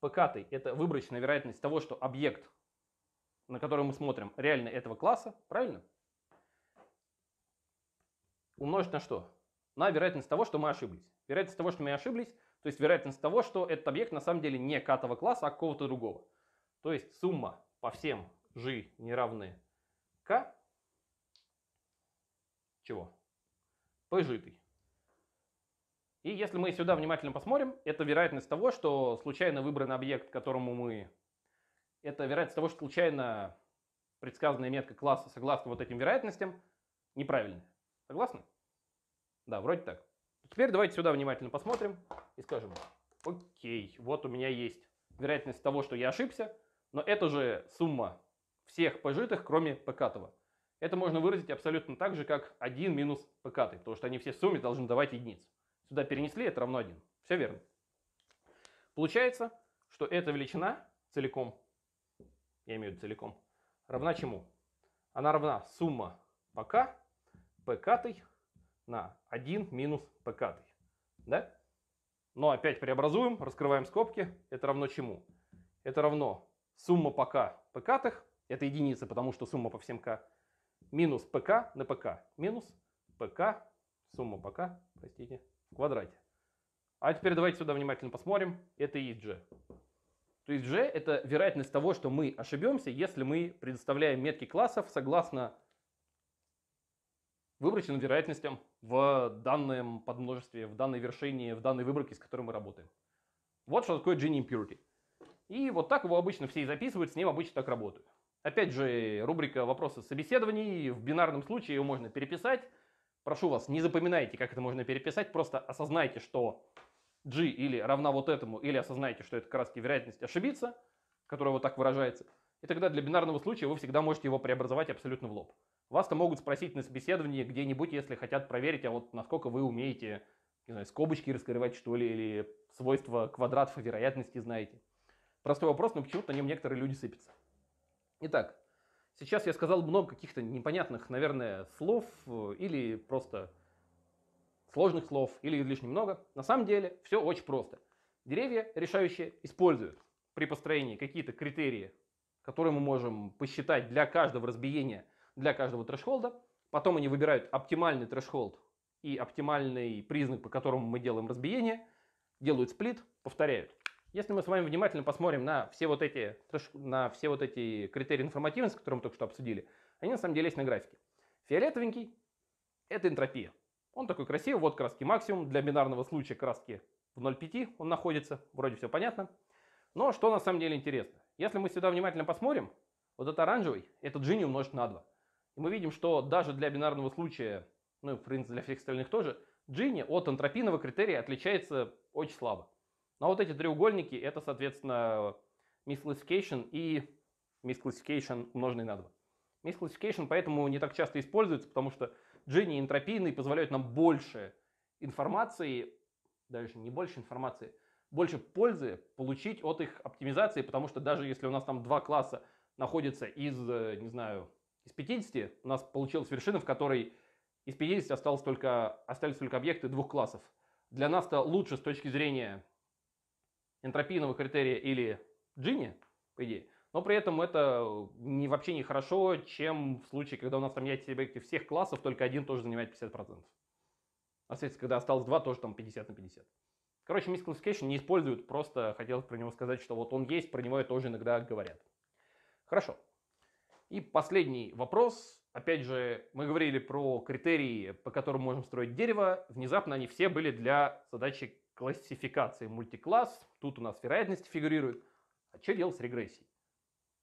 Speaker 1: По k это выборочная вероятность того, что объект, на который мы смотрим, реально этого класса, правильно? Умножить на что? на вероятность того, что мы ошиблись. Вероятность того, что мы ошиблись, то есть вероятность того, что этот объект на самом деле не катого класса, а какого-то другого. То есть сумма по всем g не равны k чего? Пожитый. И если мы сюда внимательно посмотрим, это вероятность того, что случайно выбран объект, которому мы... Это вероятность того, что случайно предсказанная метка класса согласно вот этим вероятностям неправильная. Согласны? Да, вроде так. Теперь давайте сюда внимательно посмотрим и скажем, окей, вот у меня есть вероятность того, что я ошибся, но это же сумма всех пожитых, кроме пекатого. Это можно выразить абсолютно так же, как 1 минус Покатый, потому что они все в сумме должны давать единицу. Сюда перенесли, это равно 1. Все верно. Получается, что эта величина целиком, я имею в виду целиком, равна чему? Она равна сумма пока Покатый на 1 минус pk. Да? Но опять преобразуем, раскрываем скобки. Это равно чему? Это равно сумма pk pk это единица, потому что сумма по всем k, минус pk на pk, минус pk, сумма pk, простите, в квадрате. А теперь давайте сюда внимательно посмотрим. Это и g. То есть g это вероятность того, что мы ошибемся, если мы предоставляем метки классов согласно выбросим вероятностям в данном подмножестве, в данной вершине, в данной выборке, с которой мы работаем. Вот что такое Genie Impurity. И вот так его обычно все и записывают, с ним обычно так работают. Опять же, рубрика вопросы собеседований. В бинарном случае его можно переписать. Прошу вас, не запоминайте, как это можно переписать, просто осознайте, что g или равна вот этому, или осознайте, что это как вероятность ошибиться, которая вот так выражается. И тогда для бинарного случая вы всегда можете его преобразовать абсолютно в лоб. Вас-то могут спросить на собеседовании где-нибудь, если хотят проверить, а вот насколько вы умеете, не знаю, скобочки раскрывать, что ли, или свойства квадратов и вероятности знаете. Простой вопрос, но почему-то на нем некоторые люди сыпятся. Итак, сейчас я сказал много каких-то непонятных, наверное, слов э, или просто сложных слов, или излишне много. На самом деле все очень просто. Деревья решающие используют при построении какие-то критерии, которые мы можем посчитать для каждого разбиения – для каждого трэшхолда. Потом они выбирают оптимальный трэшхолд и оптимальный признак, по которому мы делаем разбиение, делают сплит, повторяют. Если мы с вами внимательно посмотрим на все вот эти, на все вот эти критерии информативности, которые мы только что обсудили, они на самом деле есть на графике. Фиолетовенький – это энтропия. Он такой красивый, вот краски максимум, для бинарного случая краски в 0,5 он находится, вроде все понятно. Но что на самом деле интересно? Если мы сюда внимательно посмотрим, вот этот оранжевый, этот G умножить на 2. И мы видим, что даже для бинарного случая, ну и в принципе для всех остальных тоже, Джинни от антропийного критерия отличается очень слабо. Но ну, а вот эти треугольники это, соответственно, misclassification и misclassification умноженный на 2. Misclassification поэтому не так часто используется, потому что Джинни энтропийный позволяют нам больше информации, даже не больше информации, больше пользы получить от их оптимизации, потому что даже если у нас там два класса находятся из, э, не знаю, из 50 у нас получилась вершина, в которой из 50 осталось только, остались только объекты двух классов. Для нас это лучше с точки зрения энтропийного критерия или Джинни, по идее, но при этом это не, вообще не хорошо, чем в случае, когда у нас там есть объекты всех классов, только один тоже занимает 50%. А, соответственно, когда осталось два, тоже там 50 на 50. Короче, misclassification не используют, просто хотел про него сказать, что вот он есть, про него тоже иногда говорят. Хорошо. И последний вопрос. Опять же, мы говорили про критерии, по которым можем строить дерево. Внезапно они все были для задачи классификации мультикласс. Тут у нас вероятность фигурирует. А что делать с регрессией?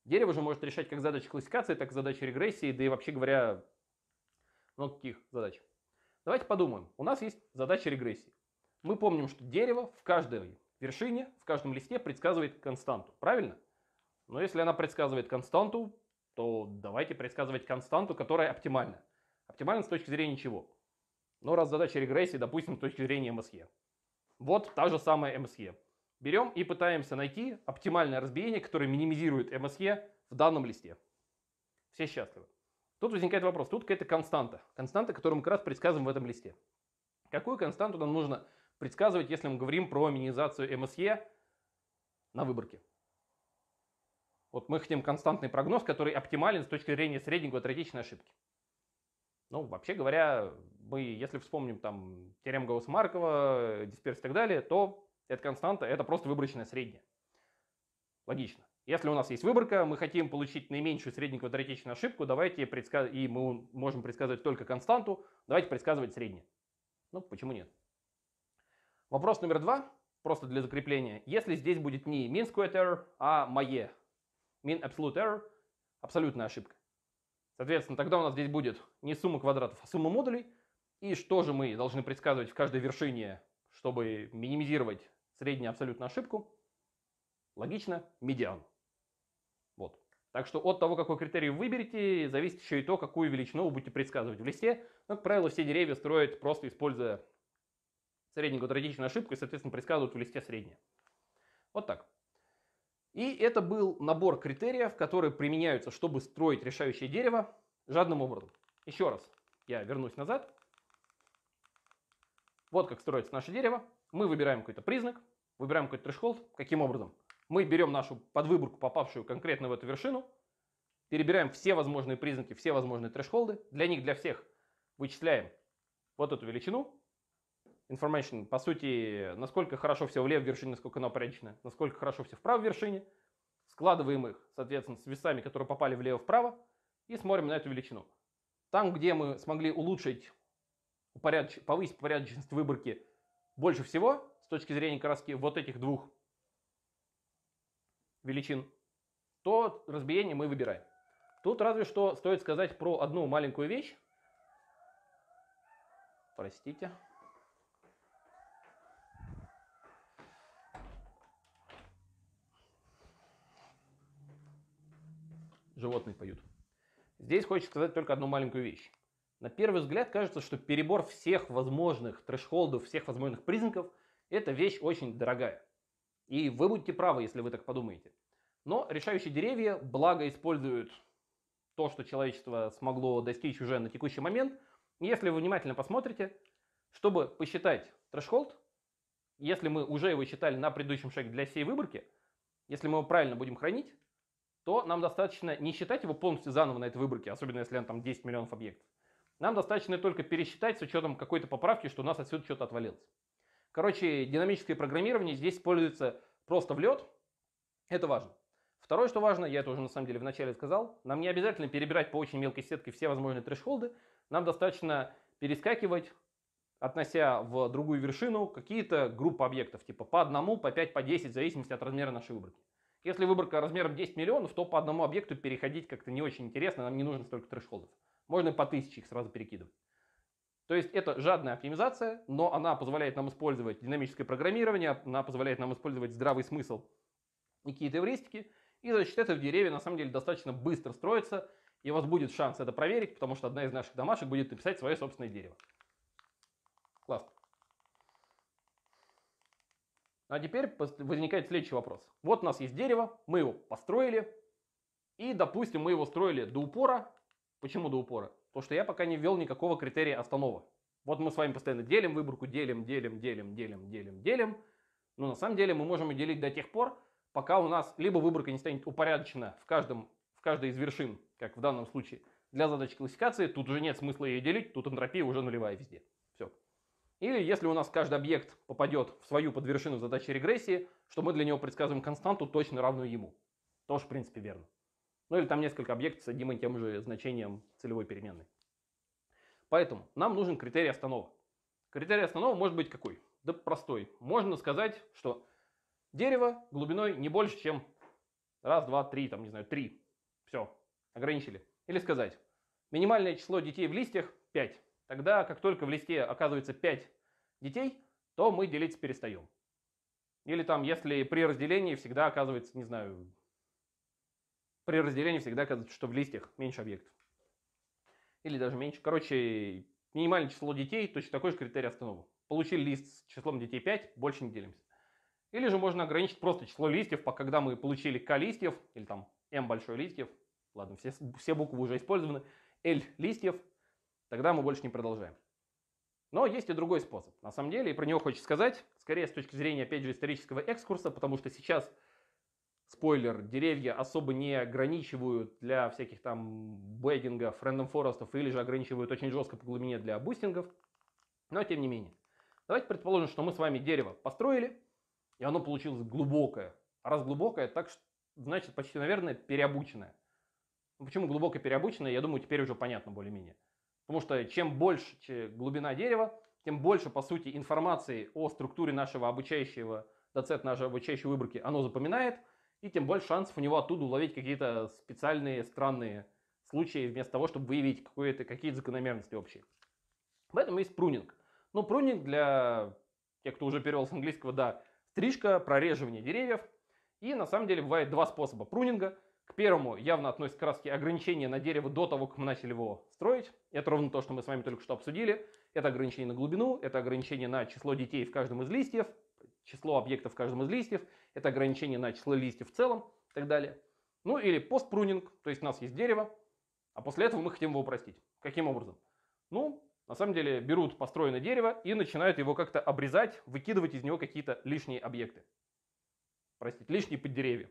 Speaker 1: Дерево же может решать как задачи классификации, так и задачи регрессии, да и вообще говоря, много каких задач. Давайте подумаем. У нас есть задача регрессии. Мы помним, что дерево в каждой вершине, в каждом листе предсказывает константу, правильно? Но если она предсказывает константу, то давайте предсказывать константу, которая оптимальна. Оптимальна с точки зрения чего? Ну, раз задача регрессии, допустим, с точки зрения MSE. Вот та же самая MSE. Берем и пытаемся найти оптимальное разбиение, которое минимизирует MSE в данном листе. Все счастливы. Тут возникает вопрос, тут какая-то константа. Константа, которую мы как раз предсказываем в этом листе. Какую константу нам нужно предсказывать, если мы говорим про минимизацию MSE на выборке? Вот мы хотим константный прогноз, который оптимален с точки зрения среднего теоретичной ошибки. Ну, вообще говоря, мы, если вспомним там теорем Гаусс-Маркова, дисперс и так далее, то эта константа — это просто выборочная средняя. Логично. Если у нас есть выборка, мы хотим получить наименьшую среднюю квадратичную ошибку, давайте предсказ... и мы можем предсказывать только константу, давайте предсказывать среднее. Ну, почему нет? Вопрос номер два, просто для закрепления. Если здесь будет не mean squared error, а мае mean absolute error – абсолютная ошибка. Соответственно, тогда у нас здесь будет не сумма квадратов, а сумма модулей. И что же мы должны предсказывать в каждой вершине, чтобы минимизировать среднюю абсолютную ошибку? Логично, медиан. Вот. Так что от того, какой критерий вы выберете, зависит еще и то, какую величину вы будете предсказывать в листе. Но, ну, как правило, все деревья строят просто используя среднюю квадратичную ошибку и, соответственно, предсказывают в листе среднее. Вот так. И это был набор критериев, которые применяются, чтобы строить решающее дерево жадным образом. Еще раз, я вернусь назад. Вот как строится наше дерево. Мы выбираем какой-то признак, выбираем какой-то трешхолд. Каким образом? Мы берем нашу подвыборку, попавшую конкретно в эту вершину, перебираем все возможные признаки, все возможные трешхолды, для них, для всех вычисляем вот эту величину, information, по сути, насколько хорошо все в левой вершине, насколько оно порядочное, насколько хорошо все в правой вершине. Складываем их, соответственно, с весами, которые попали влево-вправо, и смотрим на эту величину. Там, где мы смогли улучшить, упорядоч... повысить порядочность выборки больше всего, с точки зрения краски вот этих двух величин, то разбиение мы выбираем. Тут разве что стоит сказать про одну маленькую вещь. Простите. животные поют. Здесь хочется сказать только одну маленькую вещь. На первый взгляд кажется, что перебор всех возможных трэш-холдов, всех возможных признаков – это вещь очень дорогая. И вы будете правы, если вы так подумаете. Но решающие деревья, благо, используют то, что человечество смогло достичь уже на текущий момент. Если вы внимательно посмотрите, чтобы посчитать трэш-холд, если мы уже его считали на предыдущем шаге для всей выборки, если мы его правильно будем хранить, то нам достаточно не считать его полностью заново на этой выборке, особенно если он там 10 миллионов объектов. Нам достаточно только пересчитать с учетом какой-то поправки, что у нас отсюда что-то отвалилось. Короче, динамическое программирование здесь используется просто в лед. Это важно. Второе, что важно, я это уже на самом деле вначале сказал, нам не обязательно перебирать по очень мелкой сетке все возможные трешхолды, нам достаточно перескакивать, относя в другую вершину какие-то группы объектов, типа по одному, по 5, по 10, в зависимости от размера нашей выборки. Если выборка размером 10 миллионов, то по одному объекту переходить как-то не очень интересно, нам не нужно столько трэшхолдов. Можно и по тысяче их сразу перекидывать. То есть это жадная оптимизация, но она позволяет нам использовать динамическое программирование, она позволяет нам использовать здравый смысл и какие-то эвристики. И за счет этого деревья на самом деле достаточно быстро строятся, и у вас будет шанс это проверить, потому что одна из наших домашек будет написать свое собственное дерево. Классно. А теперь возникает следующий вопрос. Вот у нас есть дерево, мы его построили, и, допустим, мы его строили до упора. Почему до упора? Потому что я пока не ввел никакого критерия останова. Вот мы с вами постоянно делим выборку, делим, делим, делим, делим, делим, делим. Но на самом деле мы можем ее делить до тех пор, пока у нас либо выборка не станет упорядочена в, каждом, в каждой из вершин, как в данном случае, для задачи классификации, тут уже нет смысла ее делить, тут энтропия уже нулевая везде. Или если у нас каждый объект попадет в свою подвершину задачи регрессии, что мы для него предсказываем константу, точно равную ему. Тоже, в принципе, верно. Ну или там несколько объектов с одним и тем же значением целевой переменной. Поэтому нам нужен критерий останова. Критерий останова может быть какой? Да простой. Можно сказать, что дерево глубиной не больше, чем раз, два, три, там, не знаю, три. Все, ограничили. Или сказать, минимальное число детей в листьях 5. Тогда, как только в листе оказывается 5 детей, то мы делиться перестаем. Или там, если при разделении всегда оказывается, не знаю, при разделении всегда оказывается, что в листьях меньше объектов. Или даже меньше. Короче, минимальное число детей, точно такой же критерий останову. Получили лист с числом детей 5, больше не делимся. Или же можно ограничить просто число листьев, когда мы получили k листьев, или там m большое листьев, ладно, все, все буквы уже использованы, l листьев, тогда мы больше не продолжаем. Но есть и другой способ. На самом деле, и про него хочется сказать, скорее с точки зрения, опять же, исторического экскурса, потому что сейчас, спойлер, деревья особо не ограничивают для всяких там бэггингов, рандом форестов, или же ограничивают очень жестко по глубине для бустингов. Но тем не менее. Давайте предположим, что мы с вами дерево построили, и оно получилось глубокое. А раз глубокое, так значит почти, наверное, переобученное. Ну, почему глубоко переобученное, я думаю, теперь уже понятно более-менее. Потому что чем больше э, глубина дерева, тем больше, по сути, информации о структуре нашего обучающего, доцент нашей обучающей выборки, оно запоминает, и тем больше шансов у него оттуда уловить какие-то специальные, странные случаи, вместо того, чтобы выявить какие-то какие-то закономерности общие. Поэтому есть прунинг. Ну, прунинг для тех, кто уже перевел с английского, да, стрижка, прореживание деревьев. И на самом деле бывает два способа прунинга. К первому явно относятся как ограничения на дерево до того, как мы начали его строить. Это ровно то, что мы с вами только что обсудили. Это ограничение на глубину, это ограничение на число детей в каждом из листьев, число объектов в каждом из листьев, это ограничение на число листьев в целом и так далее. Ну или постпрунинг, то есть у нас есть дерево, а после этого мы хотим его упростить. Каким образом? Ну, на самом деле берут построенное дерево и начинают его как-то обрезать, выкидывать из него какие-то лишние объекты. Простите, лишние под деревья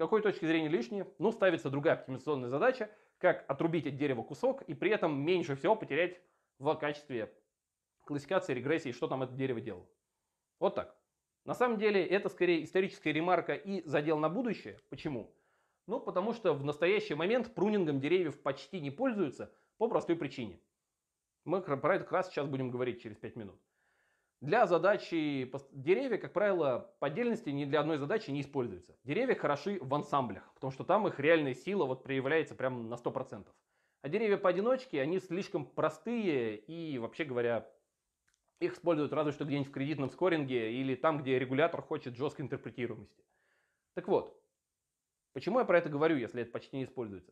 Speaker 1: какой точки зрения лишние? Ну, ставится другая оптимизационная задача, как отрубить от дерева кусок и при этом меньше всего потерять в качестве классификации, регрессии, что там это дерево делало. Вот так. На самом деле это скорее историческая ремарка и задел на будущее. Почему? Ну, потому что в настоящий момент прунингом деревьев почти не пользуются по простой причине. Мы про это как раз сейчас будем говорить через 5 минут. Для задачи деревья, как правило, по отдельности ни для одной задачи не используются. Деревья хороши в ансамблях, потому что там их реальная сила вот проявляется прямо на 100%. А деревья поодиночке, они слишком простые и, вообще говоря, их используют разве что где-нибудь в кредитном скоринге или там, где регулятор хочет жесткой интерпретируемости. Так вот, почему я про это говорю, если это почти не используется?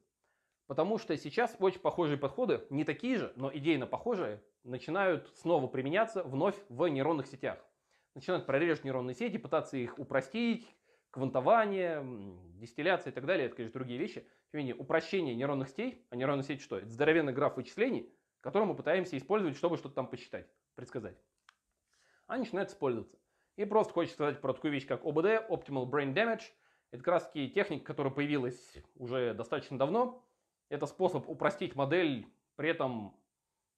Speaker 1: Потому что сейчас очень похожие подходы, не такие же, но идейно похожие, начинают снова применяться вновь в нейронных сетях. Начинают прорежь нейронные сети, пытаться их упростить, квантование, дистилляция и так далее, это, конечно, другие вещи. Тем не менее, упрощение нейронных сетей, а нейронные сети что? Это здоровенный граф вычислений, который мы пытаемся использовать, чтобы что-то там посчитать, предсказать. Они начинают использоваться. И просто хочется сказать про такую вещь, как ОБД, Optimal Brain Damage. Это как раз таки техника, которая появилась уже достаточно давно, это способ упростить модель, при этом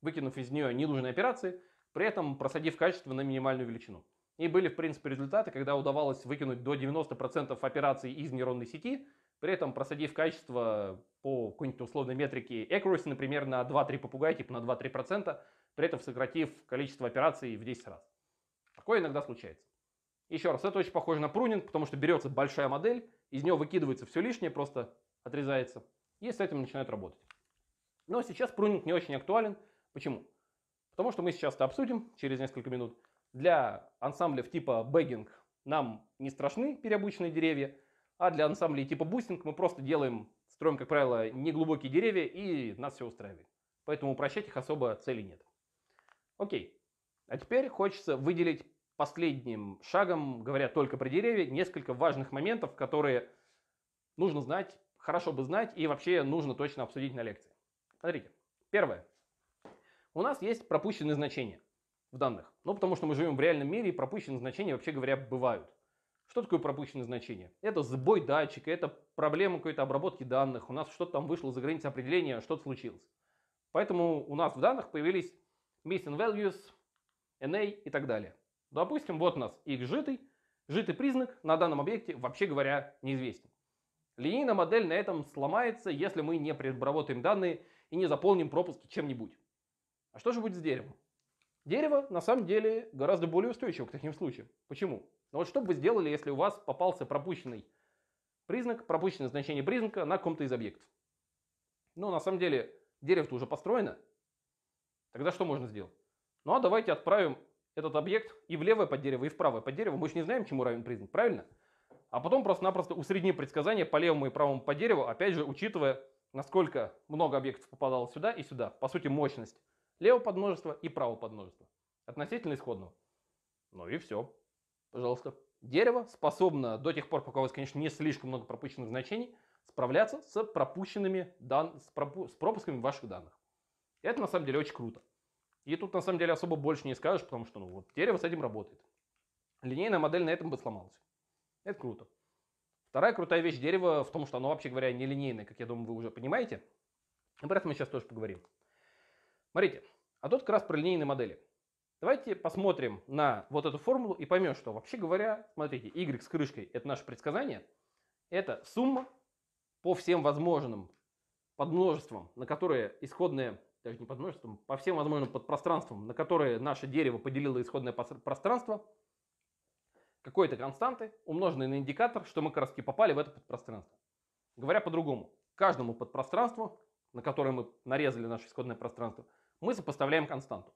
Speaker 1: выкинув из нее ненужные операции, при этом просадив качество на минимальную величину. И были, в принципе, результаты, когда удавалось выкинуть до 90% операций из нейронной сети, при этом просадив качество по какой-нибудь условной метрике accuracy, например, на 2-3 попугая, типа на 2-3%, при этом сократив количество операций в 10 раз. Такое иногда случается. Еще раз, это очень похоже на прунинг, потому что берется большая модель, из нее выкидывается все лишнее, просто отрезается и с этим начинают работать. Но сейчас прунинг не очень актуален. Почему? Потому что мы сейчас это обсудим через несколько минут. Для ансамблев типа бэггинг нам не страшны переобученные деревья, а для ансамблей типа бустинг мы просто делаем, строим, как правило, неглубокие деревья и нас все устраивает. Поэтому упрощать их особо цели нет. Окей. А теперь хочется выделить последним шагом, говоря только про деревья, несколько важных моментов, которые нужно знать хорошо бы знать и вообще нужно точно обсудить на лекции. Смотрите, первое. У нас есть пропущенные значения в данных. Ну, потому что мы живем в реальном мире, и пропущенные значения, вообще говоря, бывают. Что такое пропущенные значения? Это сбой датчика, это проблема какой-то обработки данных, у нас что-то там вышло за границы определения, что-то случилось. Поэтому у нас в данных появились missing values, NA и так далее. Допустим, вот у нас их житый, житый признак на данном объекте, вообще говоря, неизвестен. Линейная модель на этом сломается, если мы не преобработаем данные и не заполним пропуски чем-нибудь. А что же будет с деревом? Дерево на самом деле гораздо более устойчиво к таким случаям. Почему? Ну вот что бы вы сделали, если у вас попался пропущенный признак, пропущенное значение признака на каком-то из объектов? Ну, на самом деле, дерево-то уже построено. Тогда что можно сделать? Ну, а давайте отправим этот объект и в левое под дерево, и в правое под дерево. Мы же не знаем, чему равен признак, правильно? а потом просто-напросто усредни предсказания по левому и правому по дереву, опять же, учитывая, насколько много объектов попадало сюда и сюда. По сути, мощность левого подмножества и правого подмножества. Относительно исходного. Ну и все. Пожалуйста. Дерево способно до тех пор, пока у вас, конечно, не слишком много пропущенных значений, справляться с пропущенными дан... с, пропу... с пропусками ваших данных. И это на самом деле очень круто. И тут на самом деле особо больше не скажешь, потому что ну, вот дерево с этим работает. Линейная модель на этом бы сломалась. Это круто. Вторая крутая вещь дерева в том, что оно, вообще говоря, нелинейное, как я думаю, вы уже понимаете. И об этом мы сейчас тоже поговорим. Смотрите, а тут как раз про линейные модели. Давайте посмотрим на вот эту формулу и поймем, что вообще говоря, смотрите, y с крышкой – это наше предсказание. Это сумма по всем возможным подмножествам, на которые исходное, даже не подмножеством, по всем возможным подпространствам, на которые наше дерево поделило исходное пространство – какой-то константы, умноженной на индикатор, что мы как раз попали в это подпространство. Говоря по-другому, каждому подпространству, на которое мы нарезали наше исходное пространство, мы сопоставляем константу.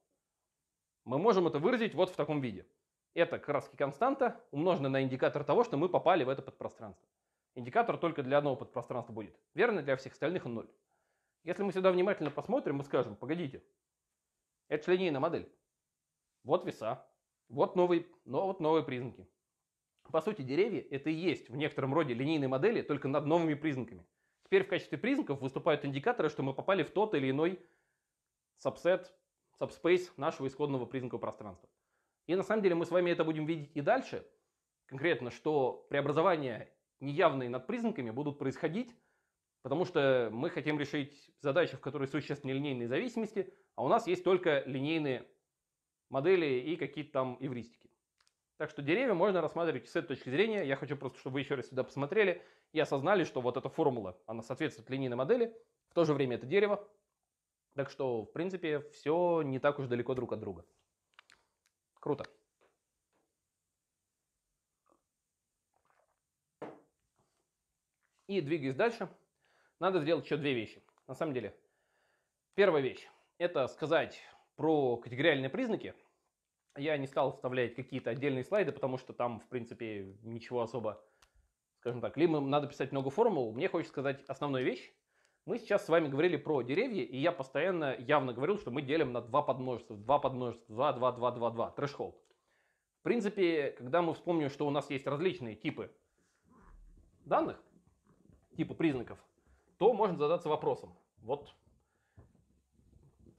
Speaker 1: Мы можем это выразить вот в таком виде. Это как раз константа, умноженная на индикатор того, что мы попали в это подпространство. Индикатор только для одного подпространства будет. Верно, для всех остальных он 0. Если мы сюда внимательно посмотрим, мы скажем, погодите, это же линейная модель. Вот веса, вот новые, но вот новые признаки. По сути, деревья — это и есть в некотором роде линейные модели, только над новыми признаками. Теперь в качестве признаков выступают индикаторы, что мы попали в тот или иной сабсет, сабспейс нашего исходного признакового пространства. И на самом деле мы с вами это будем видеть и дальше, конкретно, что преобразования неявные над признаками будут происходить, потому что мы хотим решить задачу, в которой существуют нелинейные зависимости, а у нас есть только линейные модели и какие-то там эвристики. Так что деревья можно рассматривать с этой точки зрения. Я хочу просто, чтобы вы еще раз сюда посмотрели и осознали, что вот эта формула, она соответствует линейной модели, в то же время это дерево. Так что, в принципе, все не так уж далеко друг от друга. Круто. И двигаясь дальше, надо сделать еще две вещи. На самом деле, первая вещь – это сказать про категориальные признаки, я не стал вставлять какие-то отдельные слайды, потому что там, в принципе, ничего особо, скажем так, либо надо писать много формул. Мне хочется сказать основную вещь. Мы сейчас с вами говорили про деревья, и я постоянно явно говорил, что мы делим на два подмножества, два подмножества, два, два, два, два, два, трэшхолд. В принципе, когда мы вспомним, что у нас есть различные типы данных, типы признаков, то можно задаться вопросом, вот,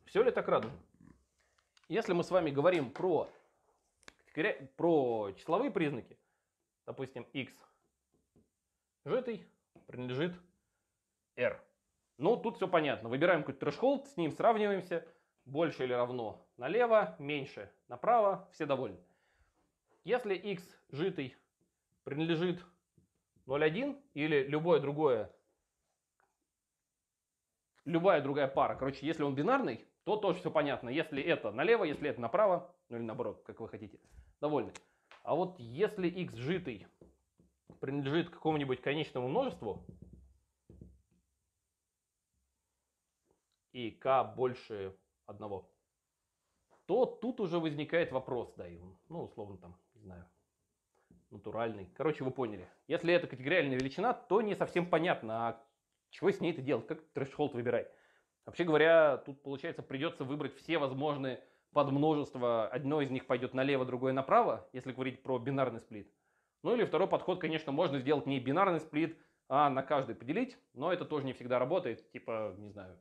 Speaker 1: все ли так радужно? Если мы с вами говорим про, про числовые признаки, допустим, x житый принадлежит r. Ну, тут все понятно. Выбираем какой-то трэшхолд, с ним сравниваемся. Больше или равно налево, меньше направо, все довольны. Если x житый принадлежит 0,1 или любое другое, любая другая пара, короче, если он бинарный, то тоже все понятно. Если это налево, если это направо, ну или наоборот, как вы хотите, довольны. А вот если x житый принадлежит какому-нибудь конечному множеству, и k больше одного, то тут уже возникает вопрос, да, и ну, условно, там, не знаю, натуральный. Короче, вы поняли. Если это категориальная величина, то не совсем понятно, а чего с ней это делать, как трэшхолд выбирать. Вообще говоря, тут, получается, придется выбрать все возможные подмножества. Одно из них пойдет налево, другое направо, если говорить про бинарный сплит. Ну или второй подход, конечно, можно сделать не бинарный сплит, а на каждый поделить, но это тоже не всегда работает. Типа, не знаю,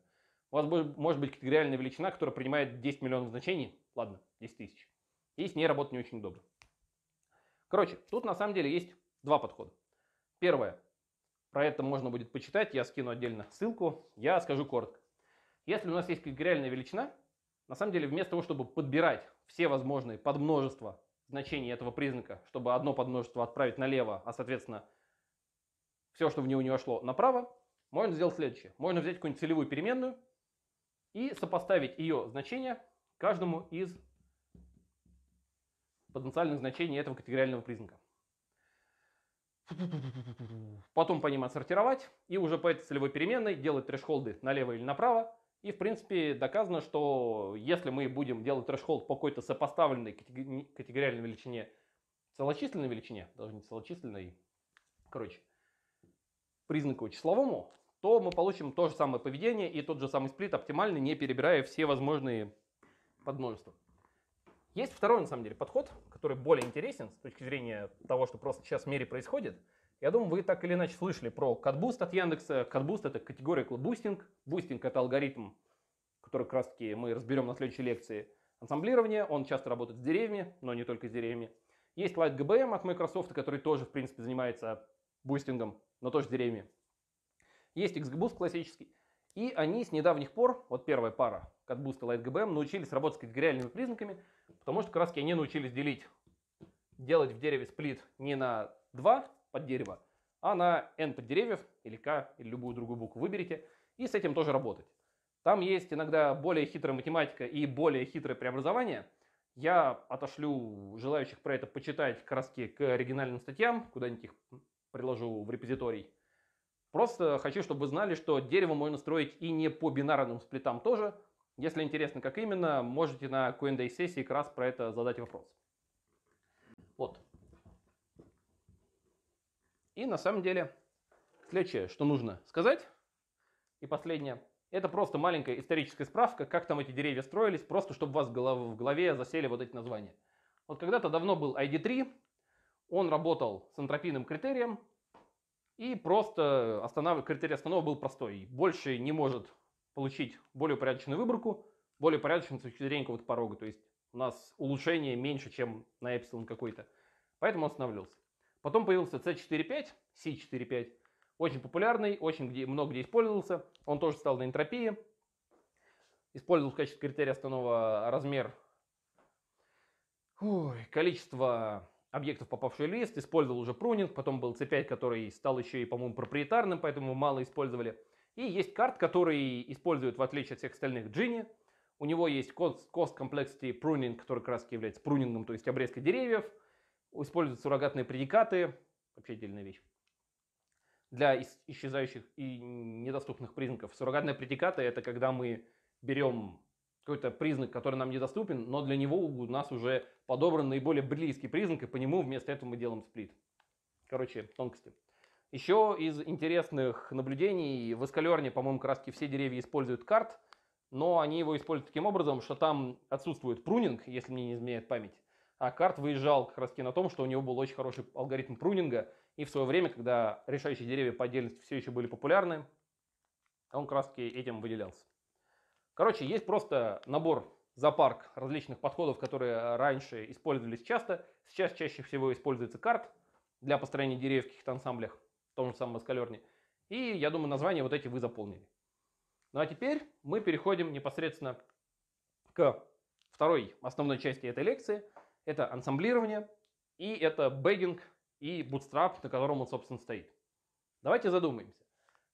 Speaker 1: у вас может быть категориальная величина, которая принимает 10 миллионов значений, ладно, 10 тысяч, и с ней работать не очень удобно. Короче, тут на самом деле есть два подхода. Первое, про это можно будет почитать, я скину отдельно ссылку, я скажу коротко. Если у нас есть категориальная величина, на самом деле вместо того, чтобы подбирать все возможные подмножества значений этого признака, чтобы одно подмножество отправить налево, а соответственно все, что в него не вошло, направо, можно сделать следующее. Можно взять какую-нибудь целевую переменную и сопоставить ее значение каждому из потенциальных значений этого категориального признака. Потом по ним отсортировать и уже по этой целевой переменной делать трешхолды налево или направо, и, в принципе, доказано, что если мы будем делать трэш по какой-то сопоставленной категориальной величине, целочисленной величине, даже не целочисленной, короче, признаку числовому, то мы получим то же самое поведение и тот же самый сплит оптимальный, не перебирая все возможные подмножества. Есть второй, на самом деле, подход, который более интересен с точки зрения того, что просто сейчас в мире происходит – я думаю, вы так или иначе слышали про CatBoost от Яндекса. CatBoost это категория бустинг. Бустинг это алгоритм, который как раз таки мы разберем на следующей лекции. Ансамблирование, он часто работает с деревьями, но не только с деревьями. Есть Light GBM от Microsoft, который тоже, в принципе, занимается бустингом, но тоже с деревьями. Есть XGBoost классический. И они с недавних пор, вот первая пара CatBoost и LightGBM, научились работать с категориальными признаками, потому что как раз они научились делить, делать в дереве сплит не на 2 под дерево, а на n под деревьев или k, или любую другую букву выберите, и с этим тоже работать. Там есть иногда более хитрая математика и более хитрое преобразование. Я отошлю желающих про это почитать краски к оригинальным статьям, куда-нибудь их приложу в репозиторий. Просто хочу, чтобы вы знали, что дерево можно строить и не по бинарным сплитам тоже. Если интересно, как именно, можете на Q&A сессии как раз про это задать вопрос. Вот. И на самом деле, следующее, что нужно сказать, и последнее, это просто маленькая историческая справка, как там эти деревья строились, просто чтобы у вас в голове, засели вот эти названия. Вот когда-то давно был ID3, он работал с антропийным критерием, и просто останов... критерий останова был простой. Больше не может получить более порядочную выборку, более порядочную с точки зрения какого-то порога. То есть у нас улучшение меньше, чем на эпсилон какой-то. Поэтому он остановился. Потом появился C4.5, C4.5, очень популярный, очень где, много где использовался. Он тоже стал на энтропии. Использовал в качестве критерия основного размер, ой, количество объектов, попавших в лист. Использовал уже прунинг, потом был C5, который стал еще и, по-моему, проприетарным, поэтому мало использовали. И есть карт, который используют, в отличие от всех остальных, Джинни. У него есть cost, cost complexity pruning, который как раз является прунингом, то есть обрезка деревьев – используют суррогатные предикаты, вообще отдельная вещь, для исчезающих и недоступных признаков. Суррогатные предикаты – это когда мы берем какой-то признак, который нам недоступен, но для него у нас уже подобран наиболее близкий признак, и по нему вместо этого мы делаем сплит. Короче, тонкости. Еще из интересных наблюдений в эскалерне, по-моему, краски все деревья используют карт, но они его используют таким образом, что там отсутствует прунинг, если мне не изменяет память. А Карт выезжал как раз таки на том, что у него был очень хороший алгоритм прунинга, и в свое время, когда решающие деревья по отдельности все еще были популярны, он как раз таки этим выделялся. Короче, есть просто набор зоопарк различных подходов, которые э, раньше использовались часто. Сейчас чаще всего используется карт для построения деревьев в каких-то ансамблях, в том же самом эскалерне. И, я думаю, названия вот эти вы заполнили. Ну а теперь мы переходим непосредственно к второй основной части этой лекции – это ансамблирование, и это бэггинг и бутстрап, на котором он, собственно, стоит. Давайте задумаемся.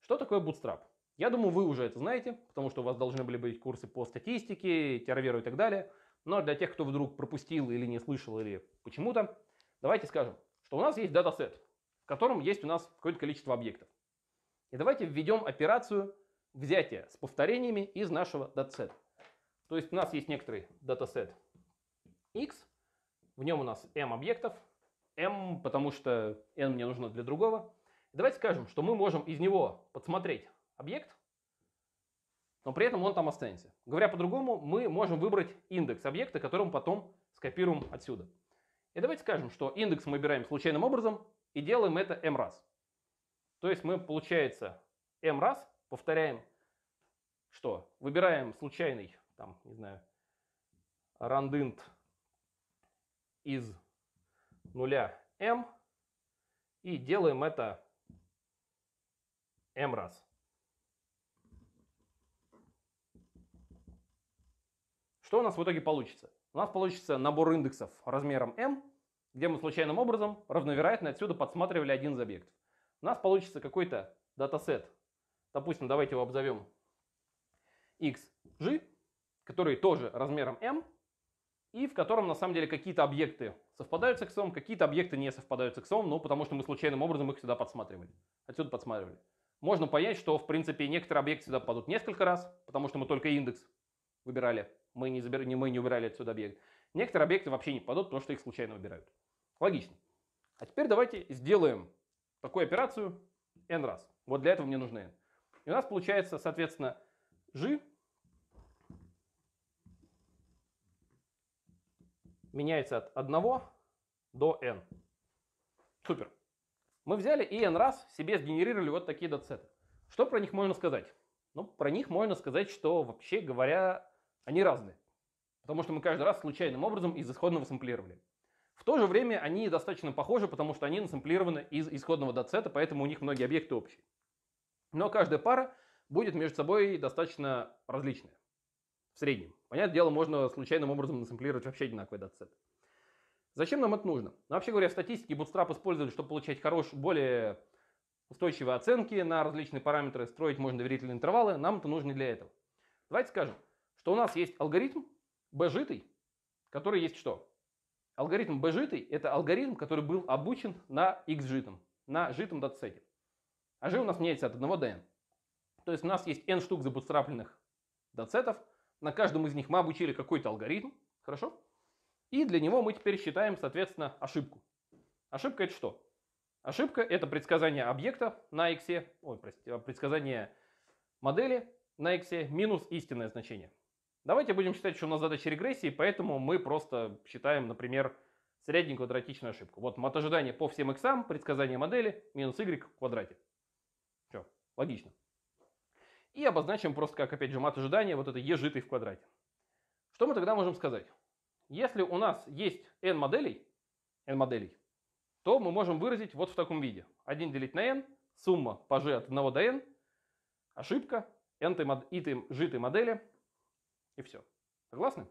Speaker 1: Что такое бутстрап? Я думаю, вы уже это знаете, потому что у вас должны были быть курсы по статистике, терроверу и так далее. Но для тех, кто вдруг пропустил или не слышал, или почему-то, давайте скажем, что у нас есть датасет, в котором есть у нас какое-то количество объектов. И давайте введем операцию взятия с повторениями из нашего датасета. То есть у нас есть некоторый датасет x, в нем у нас m объектов, m, потому что n мне нужно для другого. Давайте скажем, что мы можем из него подсмотреть объект, но при этом он там останется. Говоря по-другому, мы можем выбрать индекс объекта, который мы потом скопируем отсюда. И давайте скажем, что индекс мы выбираем случайным образом и делаем это m раз. То есть мы, получается, m раз повторяем, что выбираем случайный, там, не знаю, рандынт из нуля m и делаем это m раз. Что у нас в итоге получится? У нас получится набор индексов размером m, где мы случайным образом равновероятно отсюда подсматривали один из объектов. У нас получится какой-то датасет. Допустим, давайте его обзовем xg, который тоже размером m, и в котором на самом деле какие-то объекты совпадают с иксом, какие-то объекты не совпадают с иксом, но ну, потому что мы случайным образом их сюда подсматривали, отсюда подсматривали. Можно понять, что в принципе некоторые объекты сюда попадут несколько раз, потому что мы только индекс выбирали, мы не, забир... мы не убирали отсюда объект. Некоторые объекты вообще не попадут, потому что их случайно выбирают. Логично. А теперь давайте сделаем такую операцию n раз. Вот для этого мне нужны n. И у нас получается, соответственно, g меняется от 1 до n. Супер. Мы взяли и n раз себе сгенерировали вот такие датсеты. Что про них можно сказать? Ну, про них можно сказать, что вообще говоря, они разные. Потому что мы каждый раз случайным образом из исходного сэмплировали. В то же время они достаточно похожи, потому что они насэмплированы из исходного датсета, поэтому у них многие объекты общие. Но каждая пара будет между собой достаточно различная в среднем. Понятное дело, можно случайным образом насэмплировать вообще одинаковый датсет. Зачем нам это нужно? Ну, вообще говоря, в статистике Bootstrap использовали, чтобы получать хорошие, более устойчивые оценки на различные параметры, строить можно доверительные интервалы, нам это нужно не для этого. Давайте скажем, что у нас есть алгоритм бежитый, который есть что? Алгоритм бежитый – это алгоритм, который был обучен на xжитом, на житом датсете. А g у нас меняется от 1 до n. То есть у нас есть n штук забутстрапленных датсетов – на каждом из них мы обучили какой-то алгоритм, хорошо? И для него мы теперь считаем, соответственно, ошибку. Ошибка это что? Ошибка это предсказание объекта на x, ой, простите, а, предсказание модели на x минус истинное значение. Давайте будем считать, что у нас задача регрессии, поэтому мы просто считаем, например, среднюю квадратичную ошибку. Вот мат ожидания по всем иксам, предсказание модели, минус y в квадрате. Все, логично и обозначим просто как, опять же, мат ожидания, вот это E в квадрате. Что мы тогда можем сказать? Если у нас есть n моделей, n моделей, то мы можем выразить вот в таком виде. 1 делить на n, сумма по g от 1 до n, ошибка, n и житой модели, и все. Согласны?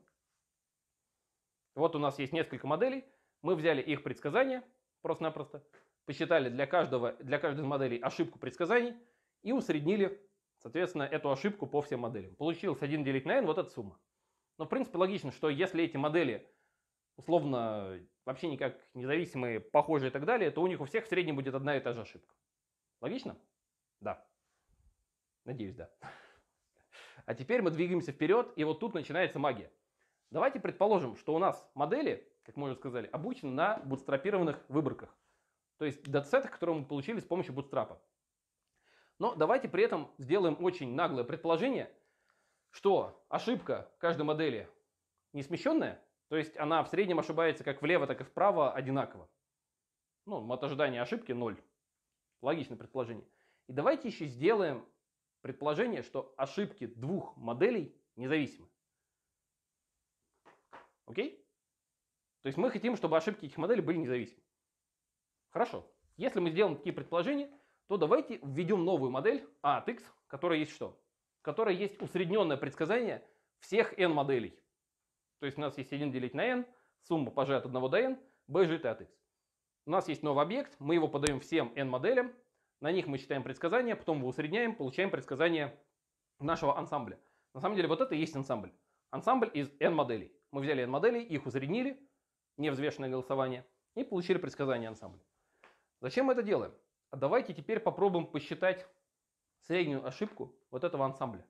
Speaker 1: Вот у нас есть несколько моделей, мы взяли их предсказания, просто-напросто, посчитали для, каждого, для каждой из моделей ошибку предсказаний и усреднили соответственно, эту ошибку по всем моделям. Получилось 1 делить на n, вот эта сумма. Но, в принципе, логично, что если эти модели условно вообще никак независимые, похожие и так далее, то у них у всех в среднем будет одна и та же ошибка. Логично? Да. Надеюсь, да. А теперь мы двигаемся вперед, и вот тут начинается магия. Давайте предположим, что у нас модели, как мы уже сказали, обучены на бутстрапированных выборках. То есть датасетах, которые мы получили с помощью бутстрапа. Но давайте при этом сделаем очень наглое предположение, что ошибка каждой модели не смещенная, то есть она в среднем ошибается как влево, так и вправо одинаково. Ну, от ожидания ошибки 0. Логичное предположение. И давайте еще сделаем предположение, что ошибки двух моделей независимы. Окей? То есть мы хотим, чтобы ошибки этих моделей были независимы. Хорошо. Если мы сделаем такие предположения, то давайте введем новую модель А которая есть что? Которая есть усредненное предсказание всех n моделей. То есть у нас есть 1 делить на n, сумма p от 1 до n, b жит от x. У нас есть новый объект, мы его подаем всем n моделям, на них мы считаем предсказания, потом его усредняем, получаем предсказание нашего ансамбля. На самом деле вот это и есть ансамбль. Ансамбль из n моделей. Мы взяли n моделей, их усреднили, невзвешенное голосование, и получили предсказание ансамбля. Зачем мы это делаем? А давайте теперь попробуем посчитать среднюю ошибку вот этого ансамбля.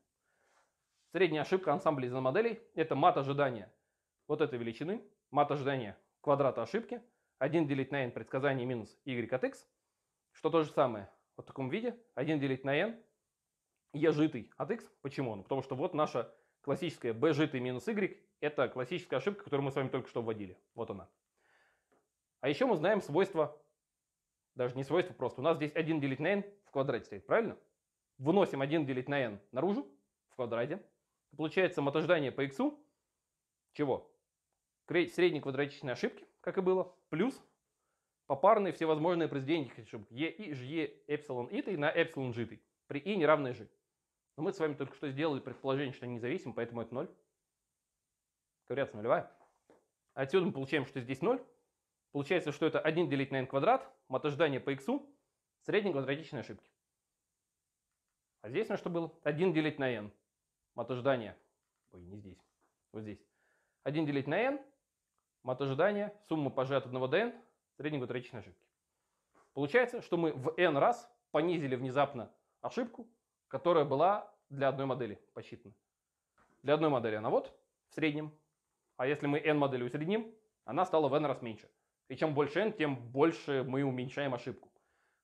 Speaker 1: Средняя ошибка ансамбля из моделей – это мат ожидания вот этой величины, мат ожидания квадрата ошибки, 1 делить на n предсказание минус y от x, что то же самое вот в таком виде, 1 делить на n, e житый от x. Почему? Ну, потому что вот наша классическая b житый минус y – это классическая ошибка, которую мы с вами только что вводили. Вот она. А еще мы знаем свойства даже не свойство, просто у нас здесь 1 делить на n в квадрате стоит, правильно? Выносим 1 делить на n наружу в квадрате. Получается самотождение по x чего? Средней квадратичной ошибки, как и было, плюс попарные всевозможные произведения ошибок. e, и, ж, e, эпсилон, и, и на эпсилон, g, -тэй. при и неравное g. Но мы с вами только что сделали предположение, что они независимы, поэтому это 0. Корреляция нулевая. Отсюда мы получаем, что здесь 0, Получается, что это 1 делить на n квадрат, мат по x, средней квадратичной ошибки. А здесь на что было? 1 делить на n, мат ой, не здесь, вот здесь. 1 делить на n, мат ожидания, по пажи от 1 до n, средней квадратичной ошибки. Получается, что мы в n раз понизили внезапно ошибку, которая была для одной модели посчитана. Для одной модели она вот, в среднем. А если мы n модель усредним, она стала в n раз меньше. И чем больше n, тем больше мы уменьшаем ошибку.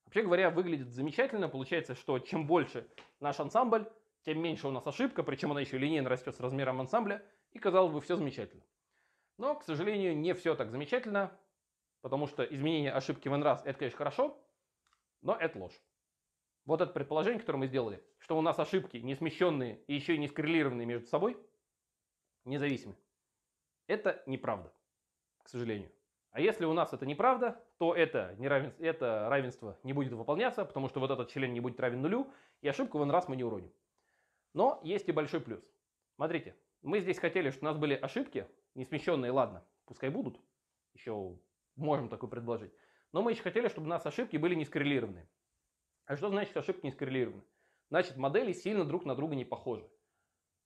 Speaker 1: Вообще говоря, выглядит замечательно. Получается, что чем больше наш ансамбль, тем меньше у нас ошибка, причем она еще линейно растет с размером ансамбля, и казалось бы, все замечательно. Но, к сожалению, не все так замечательно, потому что изменение ошибки в n раз, это, конечно, хорошо, но это ложь. Вот это предположение, которое мы сделали, что у нас ошибки не смещенные и еще и не скоррелированные между собой, независимы. Это неправда, к сожалению. А если у нас это неправда, то это, неравенство, это равенство не будет выполняться, потому что вот этот член не будет равен нулю, и ошибку в n раз мы не уроним. Но есть и большой плюс. Смотрите, мы здесь хотели, чтобы у нас были ошибки, не смещенные, ладно, пускай будут, еще можем такое предложить. Но мы еще хотели, чтобы у нас ошибки были не скоррелированы. А что значит ошибки не скоррелированы? Значит, модели сильно друг на друга не похожи.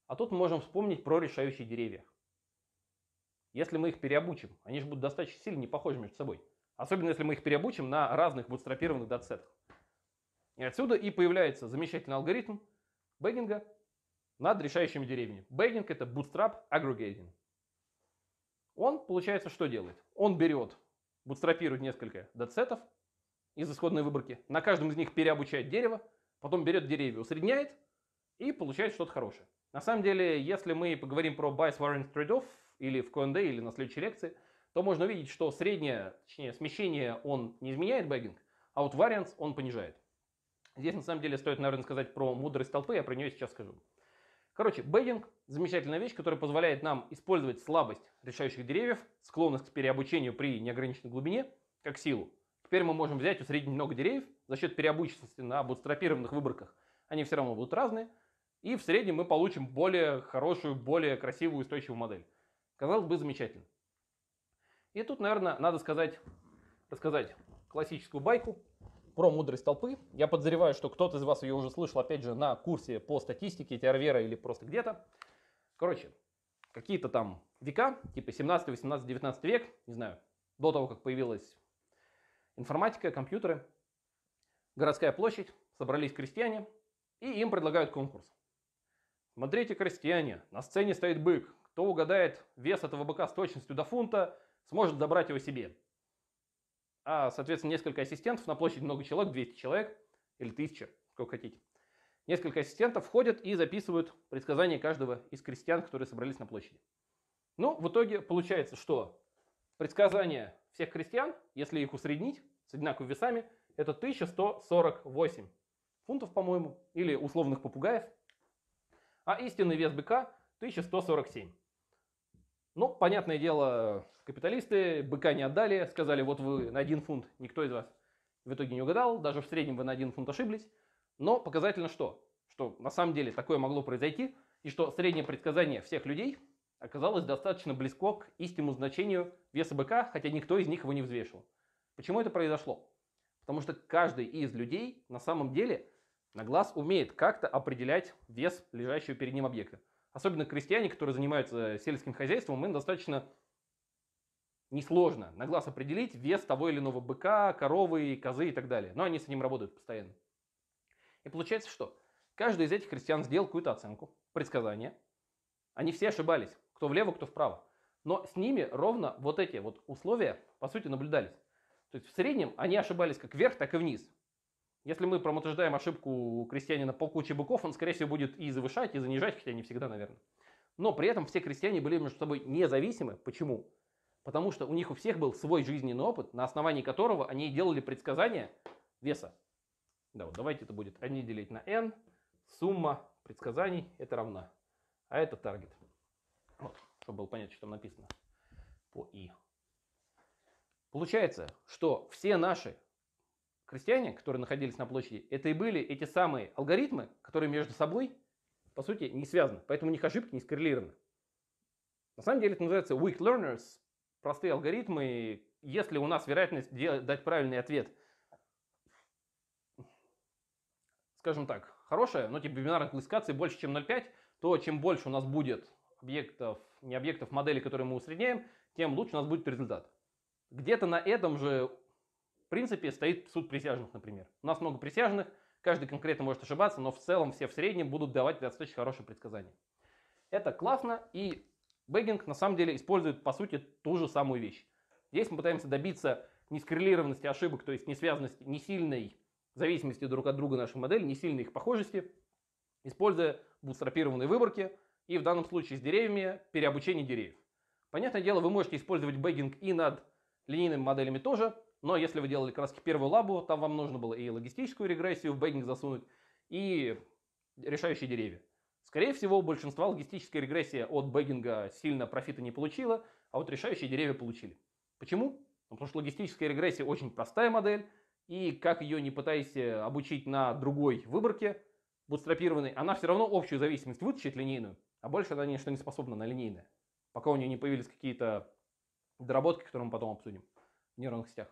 Speaker 1: А тут мы можем вспомнить про решающие деревья если мы их переобучим. Они же будут достаточно сильно не похожи между собой. Особенно, если мы их переобучим на разных бутстрапированных датсетах. И отсюда и появляется замечательный алгоритм бэггинга над решающими деревьями. Бэггинг – это bootstrap aggregating. Он, получается, что делает? Он берет, бутстрапирует несколько датсетов из исходной выборки, на каждом из них переобучает дерево, потом берет деревья, усредняет и получает что-то хорошее. На самом деле, если мы поговорим про bias variance trade-off или в КНД, или на следующей лекции, то можно увидеть, что среднее, точнее, смещение он не изменяет бэггинг, а вот варианс он понижает. Здесь на самом деле стоит, наверное, сказать про мудрость толпы, я про нее сейчас скажу. Короче, бэггинг – замечательная вещь, которая позволяет нам использовать слабость решающих деревьев, склонность к переобучению при неограниченной глубине, как силу. Теперь мы можем взять, усреднить много деревьев за счет переобученности на бутстрапированных выборках. Они все равно будут разные. И в среднем мы получим более хорошую, более красивую, устойчивую модель. Казалось бы, замечательно. И тут, наверное, надо сказать, рассказать классическую байку про мудрость толпы. Я подозреваю, что кто-то из вас ее уже слышал, опять же, на курсе по статистике Теорвера или просто где-то. Короче, какие-то там века, типа 17, 18, 19 век, не знаю, до того, как появилась информатика, компьютеры, городская площадь, собрались крестьяне, и им предлагают конкурс. Смотрите, крестьяне, на сцене стоит бык, кто угадает вес этого быка с точностью до фунта, сможет забрать его себе. А, соответственно, несколько ассистентов на площади много человек, 200 человек или 1000, сколько хотите. Несколько ассистентов входят и записывают предсказания каждого из крестьян, которые собрались на площади. Ну, в итоге получается, что предсказания всех крестьян, если их усреднить с одинаковыми весами, это 1148 фунтов, по-моему, или условных попугаев. А истинный вес быка 1147. Ну, понятное дело, капиталисты быка не отдали, сказали, вот вы на один фунт, никто из вас в итоге не угадал, даже в среднем вы на один фунт ошиблись. Но показательно что? Что на самом деле такое могло произойти, и что среднее предсказание всех людей оказалось достаточно близко к истинному значению веса быка, хотя никто из них его не взвешивал. Почему это произошло? Потому что каждый из людей на самом деле на глаз умеет как-то определять вес лежащего перед ним объекта особенно крестьяне, которые занимаются сельским хозяйством, им достаточно несложно на глаз определить вес того или иного быка, коровы, козы и так далее. Но они с ним работают постоянно. И получается что? Каждый из этих крестьян сделал какую-то оценку, предсказание. Они все ошибались, кто влево, кто вправо. Но с ними ровно вот эти вот условия, по сути, наблюдались. То есть в среднем они ошибались как вверх, так и вниз. Если мы промотождаем ошибку крестьянина по куче быков, он, скорее всего, будет и завышать, и занижать, хотя не всегда, наверное. Но при этом все крестьяне были между собой независимы. Почему? Потому что у них у всех был свой жизненный опыт, на основании которого они делали предсказания веса. Да, вот давайте это будет 1 делить на n, сумма предсказаний это равна. А это таргет. Вот, чтобы было понятно, что там написано по i. Получается, что все наши крестьяне, которые находились на площади, это и были эти самые алгоритмы, которые между собой, по сути, не связаны. Поэтому у них ошибки не скоррелированы. На самом деле это называется weak learners, простые алгоритмы. Если у нас вероятность дать правильный ответ, скажем так, хорошая, но типа бинарных классификаций больше, чем 0,5, то чем больше у нас будет объектов, не объектов модели, которые мы усредняем, тем лучше у нас будет результат. Где-то на этом же принципе стоит суд присяжных, например. У нас много присяжных, каждый конкретно может ошибаться, но в целом все в среднем будут давать достаточно хорошее предсказание. Это классно, и бэггинг на самом деле использует по сути ту же самую вещь. Здесь мы пытаемся добиться нескоррелированности ошибок, то есть не связанности, не сильной зависимости друг от друга нашей модели, не сильной их похожести, используя бутстрапированные выборки и в данном случае с деревьями переобучение деревьев. Понятное дело, вы можете использовать бэггинг и над линейными моделями тоже, но если вы делали как первую лабу, там вам нужно было и логистическую регрессию в бэггинг засунуть, и решающие деревья. Скорее всего, у большинства логистическая регрессия от бэггинга сильно профита не получила, а вот решающие деревья получили. Почему? Ну, потому что логистическая регрессия очень простая модель, и как ее не пытаясь обучить на другой выборке бутстрапированной, она все равно общую зависимость вытащит линейную, а больше она ни не способна на линейное, пока у нее не появились какие-то доработки, которые мы потом обсудим в нейронных сетях.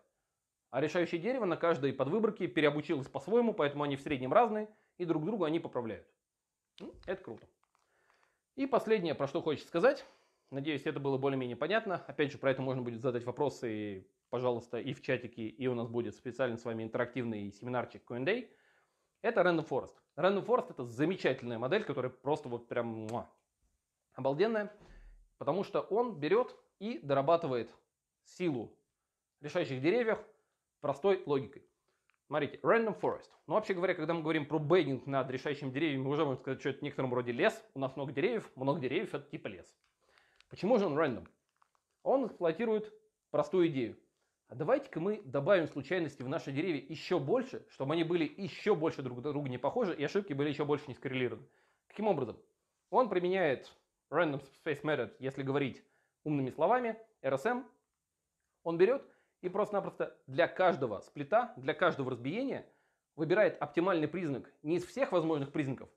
Speaker 1: А решающее дерево на каждой подвыборке переобучилось по-своему, поэтому они в среднем разные, и друг друга они поправляют. Ну, это круто. И последнее, про что хочется сказать. Надеюсь, это было более-менее понятно. Опять же, про это можно будет задать вопросы, и, пожалуйста, и в чатике, и у нас будет специально с вами интерактивный семинарчик CoinDay. Это Random Forest. Random Forest это замечательная модель, которая просто вот прям муа, обалденная, потому что он берет и дорабатывает силу решающих деревьев простой логикой. Смотрите, random forest. Ну, вообще говоря, когда мы говорим про бейдинг над решающими деревьями, уже можем сказать, что это в некотором роде лес. У нас много деревьев, много деревьев это типа лес. Почему же он random? Он эксплуатирует простую идею. А давайте-ка мы добавим случайности в наши деревья еще больше, чтобы они были еще больше друг на друга не похожи и ошибки были еще больше не скоррелированы. Каким образом? Он применяет random space method, если говорить умными словами, RSM. Он берет и просто-напросто для каждого сплита, для каждого разбиения выбирает оптимальный признак не из всех возможных признаков,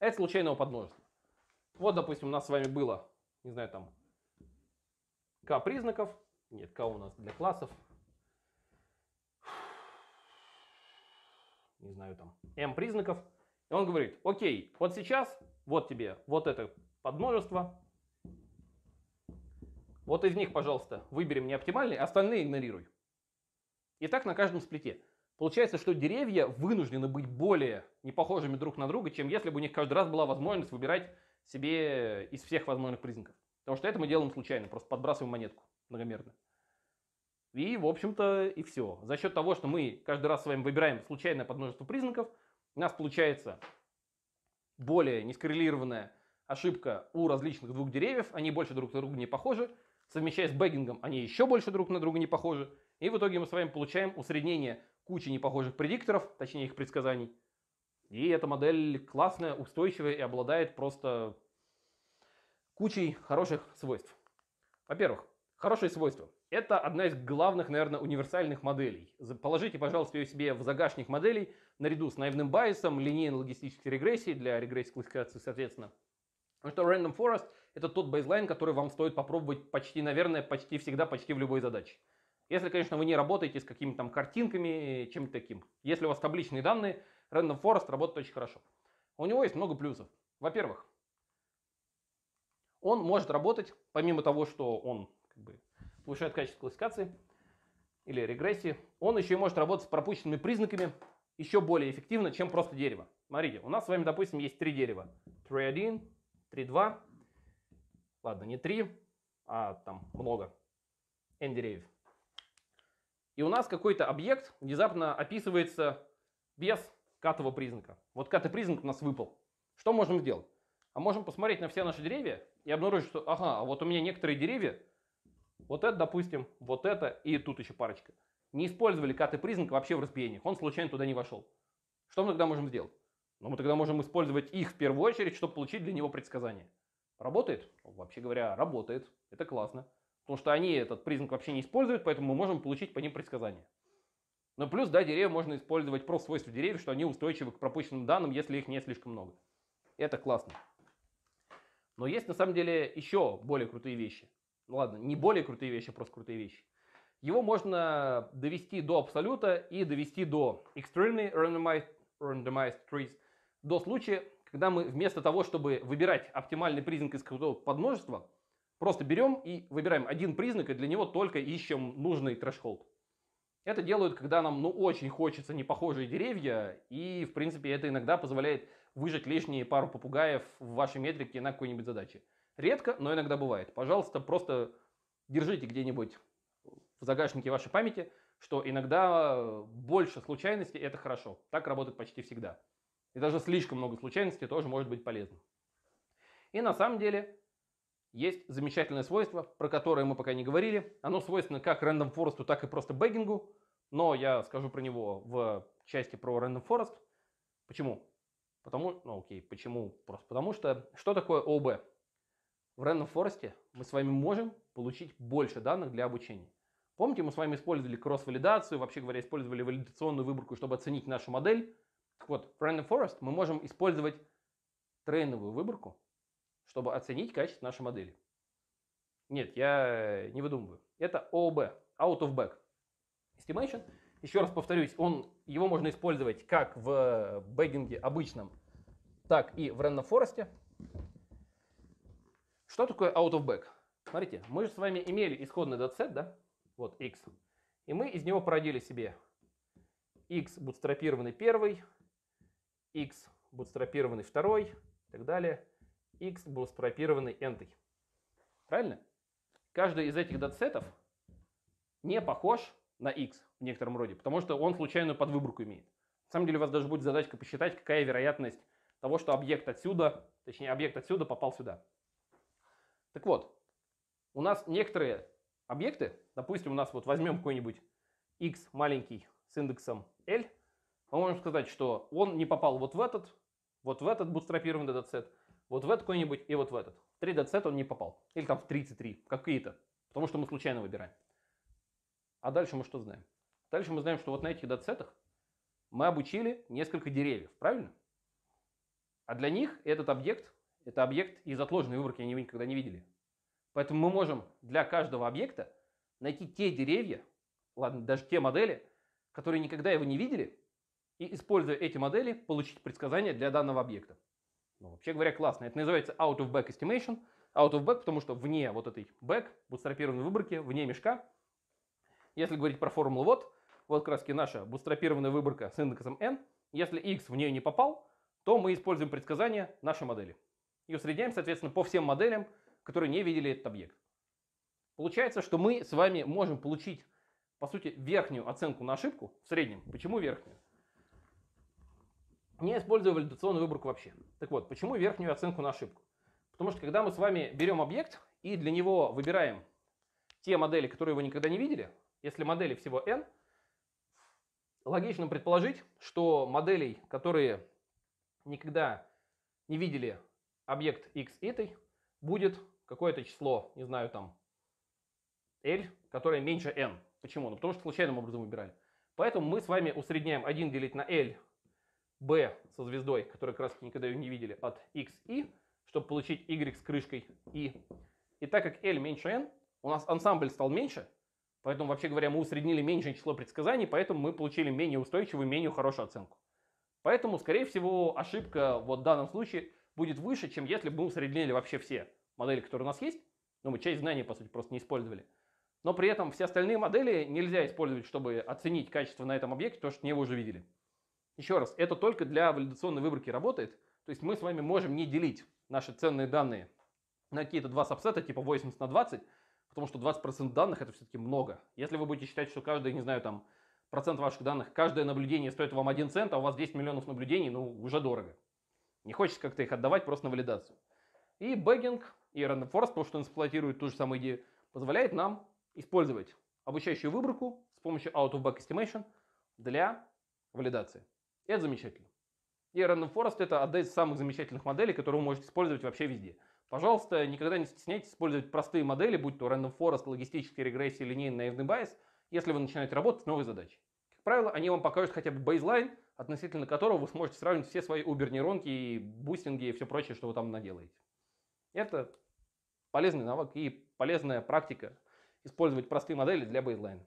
Speaker 1: а из случайного подмножества. Вот, допустим, у нас с вами было, не знаю, там, k признаков. Нет, k у нас для классов. Не знаю, там, m признаков. И он говорит, окей, вот сейчас, вот тебе, вот это подмножество, вот из них, пожалуйста, выберем не остальные игнорируй. И так на каждом сплите. Получается, что деревья вынуждены быть более непохожими друг на друга, чем если бы у них каждый раз была возможность выбирать себе из всех возможных признаков. Потому что это мы делаем случайно, просто подбрасываем монетку многомерно. И, в общем-то, и все. За счет того, что мы каждый раз с вами выбираем случайное подмножество признаков, у нас получается более нескоррелированная ошибка у различных двух деревьев, они больше друг на друга не похожи, совмещая с бэггингом, они еще больше друг на друга не похожи. И в итоге мы с вами получаем усреднение кучи непохожих предикторов, точнее их предсказаний. И эта модель классная, устойчивая и обладает просто кучей хороших свойств. Во-первых, хорошие свойства. Это одна из главных, наверное, универсальных моделей. Положите, пожалуйста, ее себе в загашник моделей наряду с наивным байсом, линейно-логистической регрессией для регрессии классификации, соответственно. Потому что Random Forest это тот бейзлайн, который вам стоит попробовать почти, наверное, почти всегда, почти в любой задаче. Если, конечно, вы не работаете с какими-то там картинками, чем-то таким. Если у вас табличные данные, Random Forest работает очень хорошо. У него есть много плюсов. Во-первых, он может работать, помимо того, что он как бы, повышает качество классификации или регрессии, он еще и может работать с пропущенными признаками еще более эффективно, чем просто дерево. Смотрите, у нас с вами, допустим, есть три дерева. 3.1, 3.2 ладно, не три, а там много, n деревьев. И у нас какой-то объект внезапно описывается без катового признака. Вот катый признак у нас выпал. Что можем сделать? А можем посмотреть на все наши деревья и обнаружить, что ага, а вот у меня некоторые деревья, вот это, допустим, вот это и тут еще парочка, не использовали катый признак вообще в разбиениях. Он случайно туда не вошел. Что мы тогда можем сделать? Ну, мы тогда можем использовать их в первую очередь, чтобы получить для него предсказание. Работает? Вообще говоря, работает. Это классно. Потому что они этот признак вообще не используют, поэтому мы можем получить по ним предсказания. Но плюс, да, деревья можно использовать про свойства деревьев, что они устойчивы к пропущенным данным, если их не слишком много. Это классно. Но есть на самом деле еще более крутые вещи. Ну ладно, не более крутые вещи, а просто крутые вещи. Его можно довести до абсолюта и довести до extremely randomized, randomized trees, до случая, когда мы вместо того, чтобы выбирать оптимальный признак из какого-то крутого подмножества, просто берем и выбираем один признак, и для него только ищем нужный трэш Это делают, когда нам ну очень хочется непохожие деревья, и в принципе это иногда позволяет выжать лишние пару попугаев в вашей метрике на какой-нибудь задаче. Редко, но иногда бывает. Пожалуйста, просто держите где-нибудь в загашнике вашей памяти, что иногда больше случайностей это хорошо. Так работает почти всегда. И даже слишком много случайностей тоже может быть полезно. И на самом деле есть замечательное свойство, про которое мы пока не говорили. Оно свойственно как Random Forest, так и просто бэггингу. Но я скажу про него в части про Random Forest. Почему? Потому, ну окей, почему? Просто потому что, что такое ОБ? В Random Forest мы с вами можем получить больше данных для обучения. Помните, мы с вами использовали кросс-валидацию, вообще говоря, использовали валидационную выборку, чтобы оценить нашу модель. Так вот, в Random Forest мы можем использовать трейновую выборку, чтобы оценить качество нашей модели. Нет, я не выдумываю. Это OOB Out of Back. Estimation, еще раз повторюсь, он, его можно использовать как в бэггинге обычном, так и в Random Forest. Что такое Out of Back? Смотрите, мы же с вами имели исходный датсет, да? Вот x. И мы из него породили себе x бутстропированный первый, x бутстрапированный второй и так далее, x был бутстрапированный n. Правильно? Каждый из этих датсетов не похож на x в некотором роде, потому что он случайную подвыборку имеет. На самом деле у вас даже будет задачка посчитать, какая вероятность того, что объект отсюда, точнее объект отсюда попал сюда. Так вот, у нас некоторые объекты, допустим, у нас вот возьмем какой-нибудь x маленький с индексом L, мы можем сказать, что он не попал вот в этот, вот в этот бутстрапированный датасет, вот в этот какой-нибудь и вот в этот. В 3 датсета он не попал. Или там в 33, какие-то. Потому что мы случайно выбираем. А дальше мы что знаем? Дальше мы знаем, что вот на этих датсетах мы обучили несколько деревьев, правильно? А для них этот объект, это объект из отложенной выборки, они никогда не видели. Поэтому мы можем для каждого объекта найти те деревья, ладно, даже те модели, которые никогда его не видели, и, используя эти модели, получить предсказания для данного объекта. Ну, вообще говоря, классно. Это называется out-of-back estimation. Out-of-back, потому что вне вот этой back, бутстрапированной выборки, вне мешка. Если говорить про формулу вот, вот как раз наша бутстрапированная выборка с индексом n. Если x в нее не попал, то мы используем предсказания нашей модели. И усредняем, соответственно, по всем моделям, которые не видели этот объект. Получается, что мы с вами можем получить, по сути, верхнюю оценку на ошибку в среднем. Почему верхнюю? не используя валидационную выборку вообще. Так вот, почему верхнюю оценку на ошибку? Потому что когда мы с вами берем объект и для него выбираем те модели, которые вы никогда не видели, если модели всего n, логично предположить, что моделей, которые никогда не видели объект x этой, будет какое-то число, не знаю, там, L, которое меньше N. Почему? Ну, потому что случайным образом выбирали. Поэтому мы с вами усредняем 1 делить на L B со звездой, которую краски никогда ее не видели, от И, чтобы получить Y с крышкой I. И так как L меньше N, у нас ансамбль стал меньше, поэтому, вообще говоря, мы усреднили меньшее число предсказаний, поэтому мы получили менее устойчивую, менее хорошую оценку. Поэтому, скорее всего, ошибка вот в данном случае будет выше, чем если бы мы усреднили вообще все модели, которые у нас есть. Но ну, мы часть знаний, по сути, просто не использовали. Но при этом все остальные модели нельзя использовать, чтобы оценить качество на этом объекте, то что не его уже видели. Еще раз, это только для валидационной выборки работает. То есть мы с вами можем не делить наши ценные данные на какие-то два сабсета, типа 80 на 20, потому что 20% данных это все-таки много. Если вы будете считать, что каждый, не знаю, там, процент ваших данных, каждое наблюдение стоит вам 1 цент, а у вас 10 миллионов наблюдений, ну, уже дорого. Не хочется как-то их отдавать просто на валидацию. И бэггинг, и Random Forest, потому что он эксплуатирует ту же самую идею, позволяет нам использовать обучающую выборку с помощью Out-of-Back Estimation для валидации. И это замечательно. И Random Forest это одна из самых замечательных моделей, которую вы можете использовать вообще везде. Пожалуйста, никогда не стесняйтесь использовать простые модели, будь то Random Forest, логистические регрессии, линейный наивный байс, если вы начинаете работать с новой задачей. Как правило, они вам покажут хотя бы бейзлайн, относительно которого вы сможете сравнить все свои убер-нейронки и бустинги и все прочее, что вы там наделаете. Это полезный навык и полезная практика использовать простые модели для бейзлайна.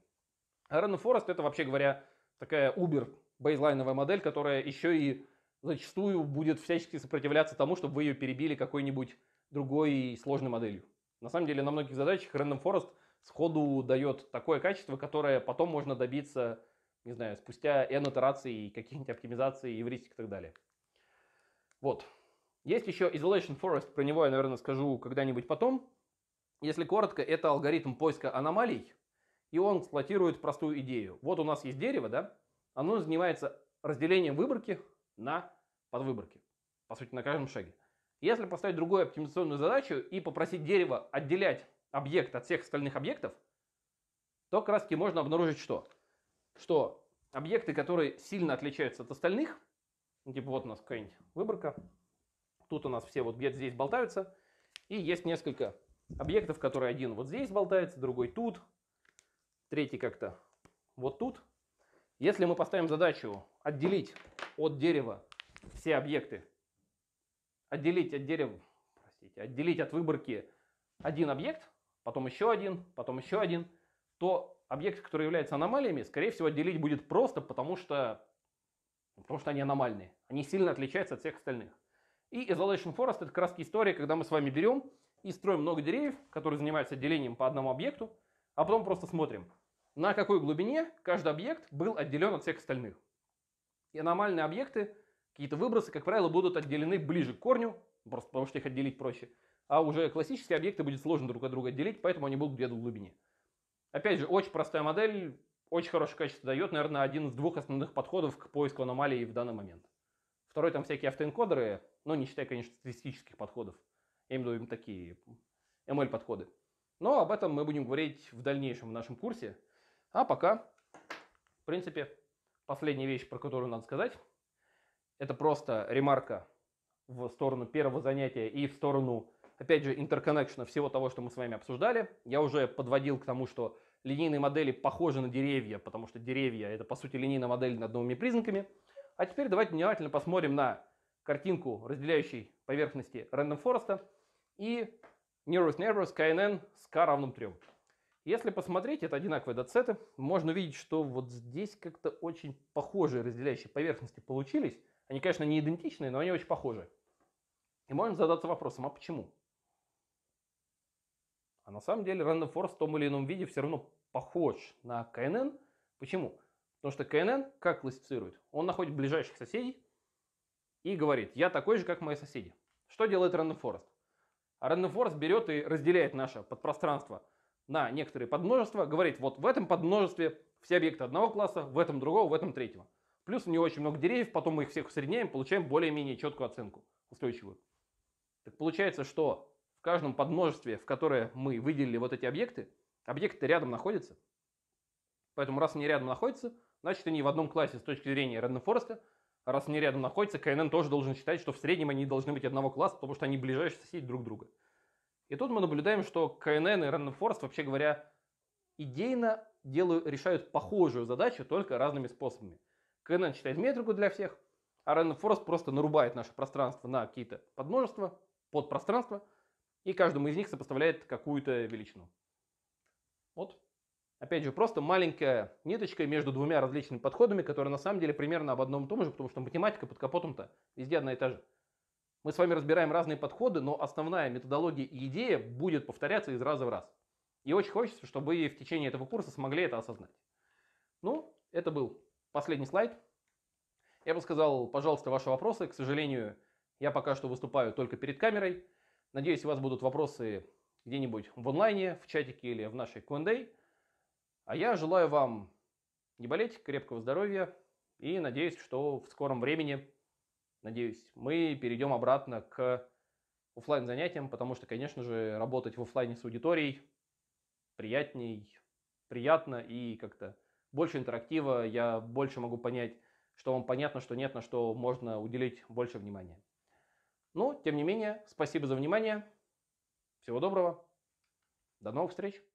Speaker 1: А Random Forest это, вообще говоря, такая убер бейзлайновая модель, которая еще и зачастую будет всячески сопротивляться тому, чтобы вы ее перебили какой-нибудь другой сложной моделью. На самом деле на многих задачах Random Forest сходу дает такое качество, которое потом можно добиться, не знаю, спустя n итераций, каких-нибудь оптимизаций, евристик и так далее. Вот. Есть еще Isolation Forest, про него я, наверное, скажу когда-нибудь потом. Если коротко, это алгоритм поиска аномалий, и он эксплуатирует простую идею. Вот у нас есть дерево, да, оно занимается разделением выборки на подвыборки, по сути, на каждом шаге. Если поставить другую оптимизационную задачу и попросить дерево отделять объект от всех остальных объектов, то как раз таки можно обнаружить что? Что объекты, которые сильно отличаются от остальных, ну, типа вот у нас какая-нибудь выборка, тут у нас все вот где-то здесь болтаются, и есть несколько объектов, которые один вот здесь болтается, другой тут, третий как-то вот тут, если мы поставим задачу отделить от дерева все объекты, отделить от дерева, простите, отделить от выборки один объект, потом еще один, потом еще один, то объекты, которые являются аномалиями, скорее всего, отделить будет просто, потому что, потому что они аномальные. Они сильно отличаются от всех остальных. И Isolation Forest это как история, когда мы с вами берем и строим много деревьев, которые занимаются отделением по одному объекту, а потом просто смотрим, на какой глубине каждый объект был отделен от всех остальных. И аномальные объекты, какие-то выбросы, как правило, будут отделены ближе к корню, просто потому что их отделить проще. А уже классические объекты будет сложно друг от друга отделить, поэтому они будут где-то в глубине. Опять же, очень простая модель, очень хорошее качество дает, наверное, один из двух основных подходов к поиску аномалий в данный момент. Второй там всякие автоэнкодеры, но ну, не считая, конечно, статистических подходов. Я имею в виду такие ML-подходы. Но об этом мы будем говорить в дальнейшем в нашем курсе. А пока, в принципе, последняя вещь, про которую надо сказать, это просто ремарка в сторону первого занятия и в сторону, опять же, интерконнекшена всего того, что мы с вами обсуждали. Я уже подводил к тому, что линейные модели похожи на деревья, потому что деревья это по сути линейная модель над новыми признаками. А теперь давайте внимательно посмотрим на картинку разделяющей поверхности Random Forest и Nearest Neighbors KNN с k равным 3. Если посмотреть, это одинаковые датсеты, можно увидеть, что вот здесь как-то очень похожие разделяющие поверхности получились. Они, конечно, не идентичные, но они очень похожи. И можно задаться вопросом, а почему? А на самом деле Random Forest в том или ином виде все равно похож на КНН. Почему? Потому что КНН как классифицирует? Он находит ближайших соседей и говорит, я такой же, как мои соседи. Что делает Random Forest? А Random Forest берет и разделяет наше подпространство на некоторые подмножества, говорить, вот в этом подмножестве все объекты одного класса, в этом другого, в этом третьего. Плюс у него очень много деревьев, потом мы их всех усредняем, получаем более-менее четкую оценку, устойчивую. Так получается, что в каждом подмножестве, в которое мы выделили вот эти объекты, объекты рядом находятся. Поэтому раз они рядом находятся, значит они в одном классе с точки зрения Реннефорста. А раз они рядом находятся, КНН тоже должен считать, что в среднем они должны быть одного класса, потому что они ближайшие соседи друг друга. И тут мы наблюдаем, что КНН и Random вообще говоря, идейно делают, решают похожую задачу, только разными способами. КНН считает метрику для всех, а Random Forest просто нарубает наше пространство на какие-то подмножества, подпространства, и каждому из них сопоставляет какую-то величину. Вот. Опять же, просто маленькая ниточка между двумя различными подходами, которые на самом деле примерно об одном и том же, потому что математика под капотом-то везде одна и та же. Мы с вами разбираем разные подходы, но основная методология и идея будет повторяться из раза в раз. И очень хочется, чтобы вы в течение этого курса смогли это осознать. Ну, это был последний слайд. Я бы сказал, пожалуйста, ваши вопросы. К сожалению, я пока что выступаю только перед камерой. Надеюсь, у вас будут вопросы где-нибудь в онлайне, в чатике или в нашей Q&A. А я желаю вам не болеть, крепкого здоровья и надеюсь, что в скором времени надеюсь, мы перейдем обратно к офлайн занятиям, потому что, конечно же, работать в офлайне с аудиторией приятней, приятно и как-то больше интерактива, я больше могу понять, что вам понятно, что нет, на что можно уделить больше внимания. Ну, тем не менее, спасибо за внимание. Всего доброго. До новых встреч.